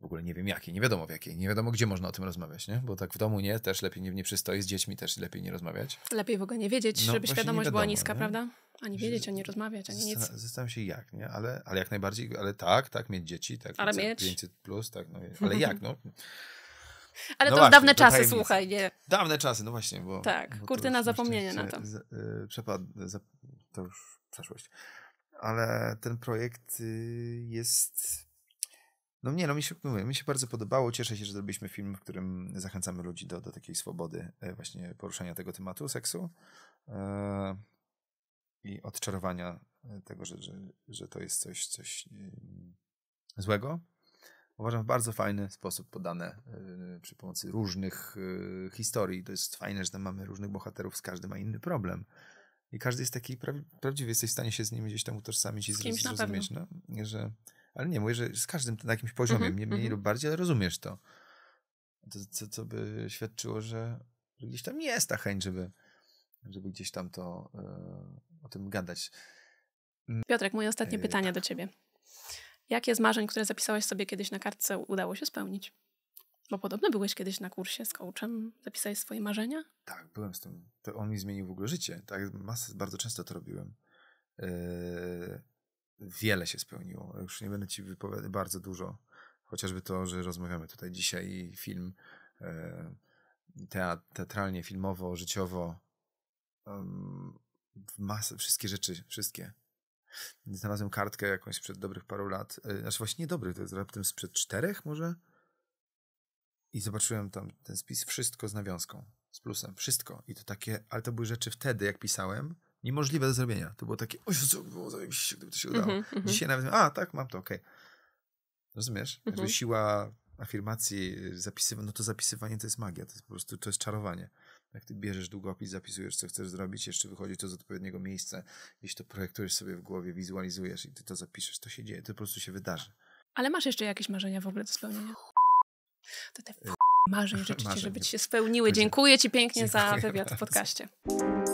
w ogóle nie wiem jakiej, nie wiadomo w jakiej, nie wiadomo gdzie można o tym rozmawiać, nie? Bo tak w domu nie, też lepiej nie, nie przystoi, z dziećmi też lepiej nie rozmawiać. Lepiej w ogóle nie wiedzieć, no, żeby świadomość wiadomo, była niska, nie? prawda? Ani wiedzieć, ani rozmawiać, ani Zastan- nic. Zastanawiam się jak, nie? Ale, ale jak najbardziej, ale tak, tak, mieć dzieci, tak, ale 500, mieć. 500 plus, tak, no, ale jak, no? Ale no to właśnie, już dawne to czasy, słuchaj, nie? Dawne czasy, no właśnie, bo... Tak, bo kurtyna zapomnienia na to. Z, y, to już przeszłość. Ale ten projekt y, jest no nie, no mi się, mówię, mi się bardzo podobało. Cieszę się, że zrobiliśmy film, w którym zachęcamy ludzi do, do takiej swobody e, właśnie poruszania tego tematu seksu e, i odczarowania e, tego, że, że, że to jest coś, coś złego. Uważam w bardzo fajny sposób podane przy pomocy różnych historii. To jest fajne, że tam mamy różnych bohaterów, z każdy ma inny problem. I każdy jest taki, prawdziwy jesteś w stanie się z nimi, gdzieś tam utożsamić i zrozumieć, no, że ale nie, mówię, że z każdym na jakimś poziomie, mm -hmm, mniej mm mhm. -hmm. lub bardziej, ale rozumiesz to. To, co, co by świadczyło, że, gdzieś tam jest ta chęć, żeby, żeby gdzieś tam to, e, o tym gadać. Mm. Piotrek, moje ostatnie yy, pytanie tak. do ciebie. Jakie z marzeń, które zapisałeś sobie kiedyś na kartce, udało się spełnić? Bo podobno byłeś kiedyś na kursie z coachem, zapisałeś swoje marzenia? Tak, byłem z tym. To on mi zmienił w ogóle życie. Tak, masę, bardzo często to robiłem. Yy, wiele się spełniło. Już nie będę ci wypowiadał bardzo dużo. Chociażby to, że rozmawiamy tutaj dzisiaj film e, teat teatralnie, filmowo, życiowo. masę, wszystkie rzeczy, wszystkie. Znalazłem kartkę jakąś przed dobrych paru lat. E, znaczy właśnie nie dobrych, to jest raptem sprzed czterech może? I zobaczyłem tam ten spis wszystko z nawiązką, z plusem, wszystko. I to takie, ale to były rzeczy wtedy, jak pisałem, niemożliwe do zrobienia. To było takie, oj, co było, zajebiście, gdyby to się udało. Mm -hmm, Dzisiaj nawet, a tak, mam to, okej. Okay. Rozumiesz? Mm -hmm. siła afirmacji, zapisywania, no to zapisywanie to jest magia, to jest po prostu, to jest czarowanie. Jak ty bierzesz długopis, zapisujesz, co chcesz zrobić, jeszcze wychodzi to z odpowiedniego miejsca, jeśli to projektujesz sobie w głowie, wizualizujesz i ty to zapiszesz, to się dzieje, to po prostu się wydarzy. Ale masz jeszcze jakieś marzenia w ogóle do spełnienia? To te marzeń życzę ci, żeby ci się spełniły. Dziękuję ci pięknie Dziękuję za wywiad w podcaście.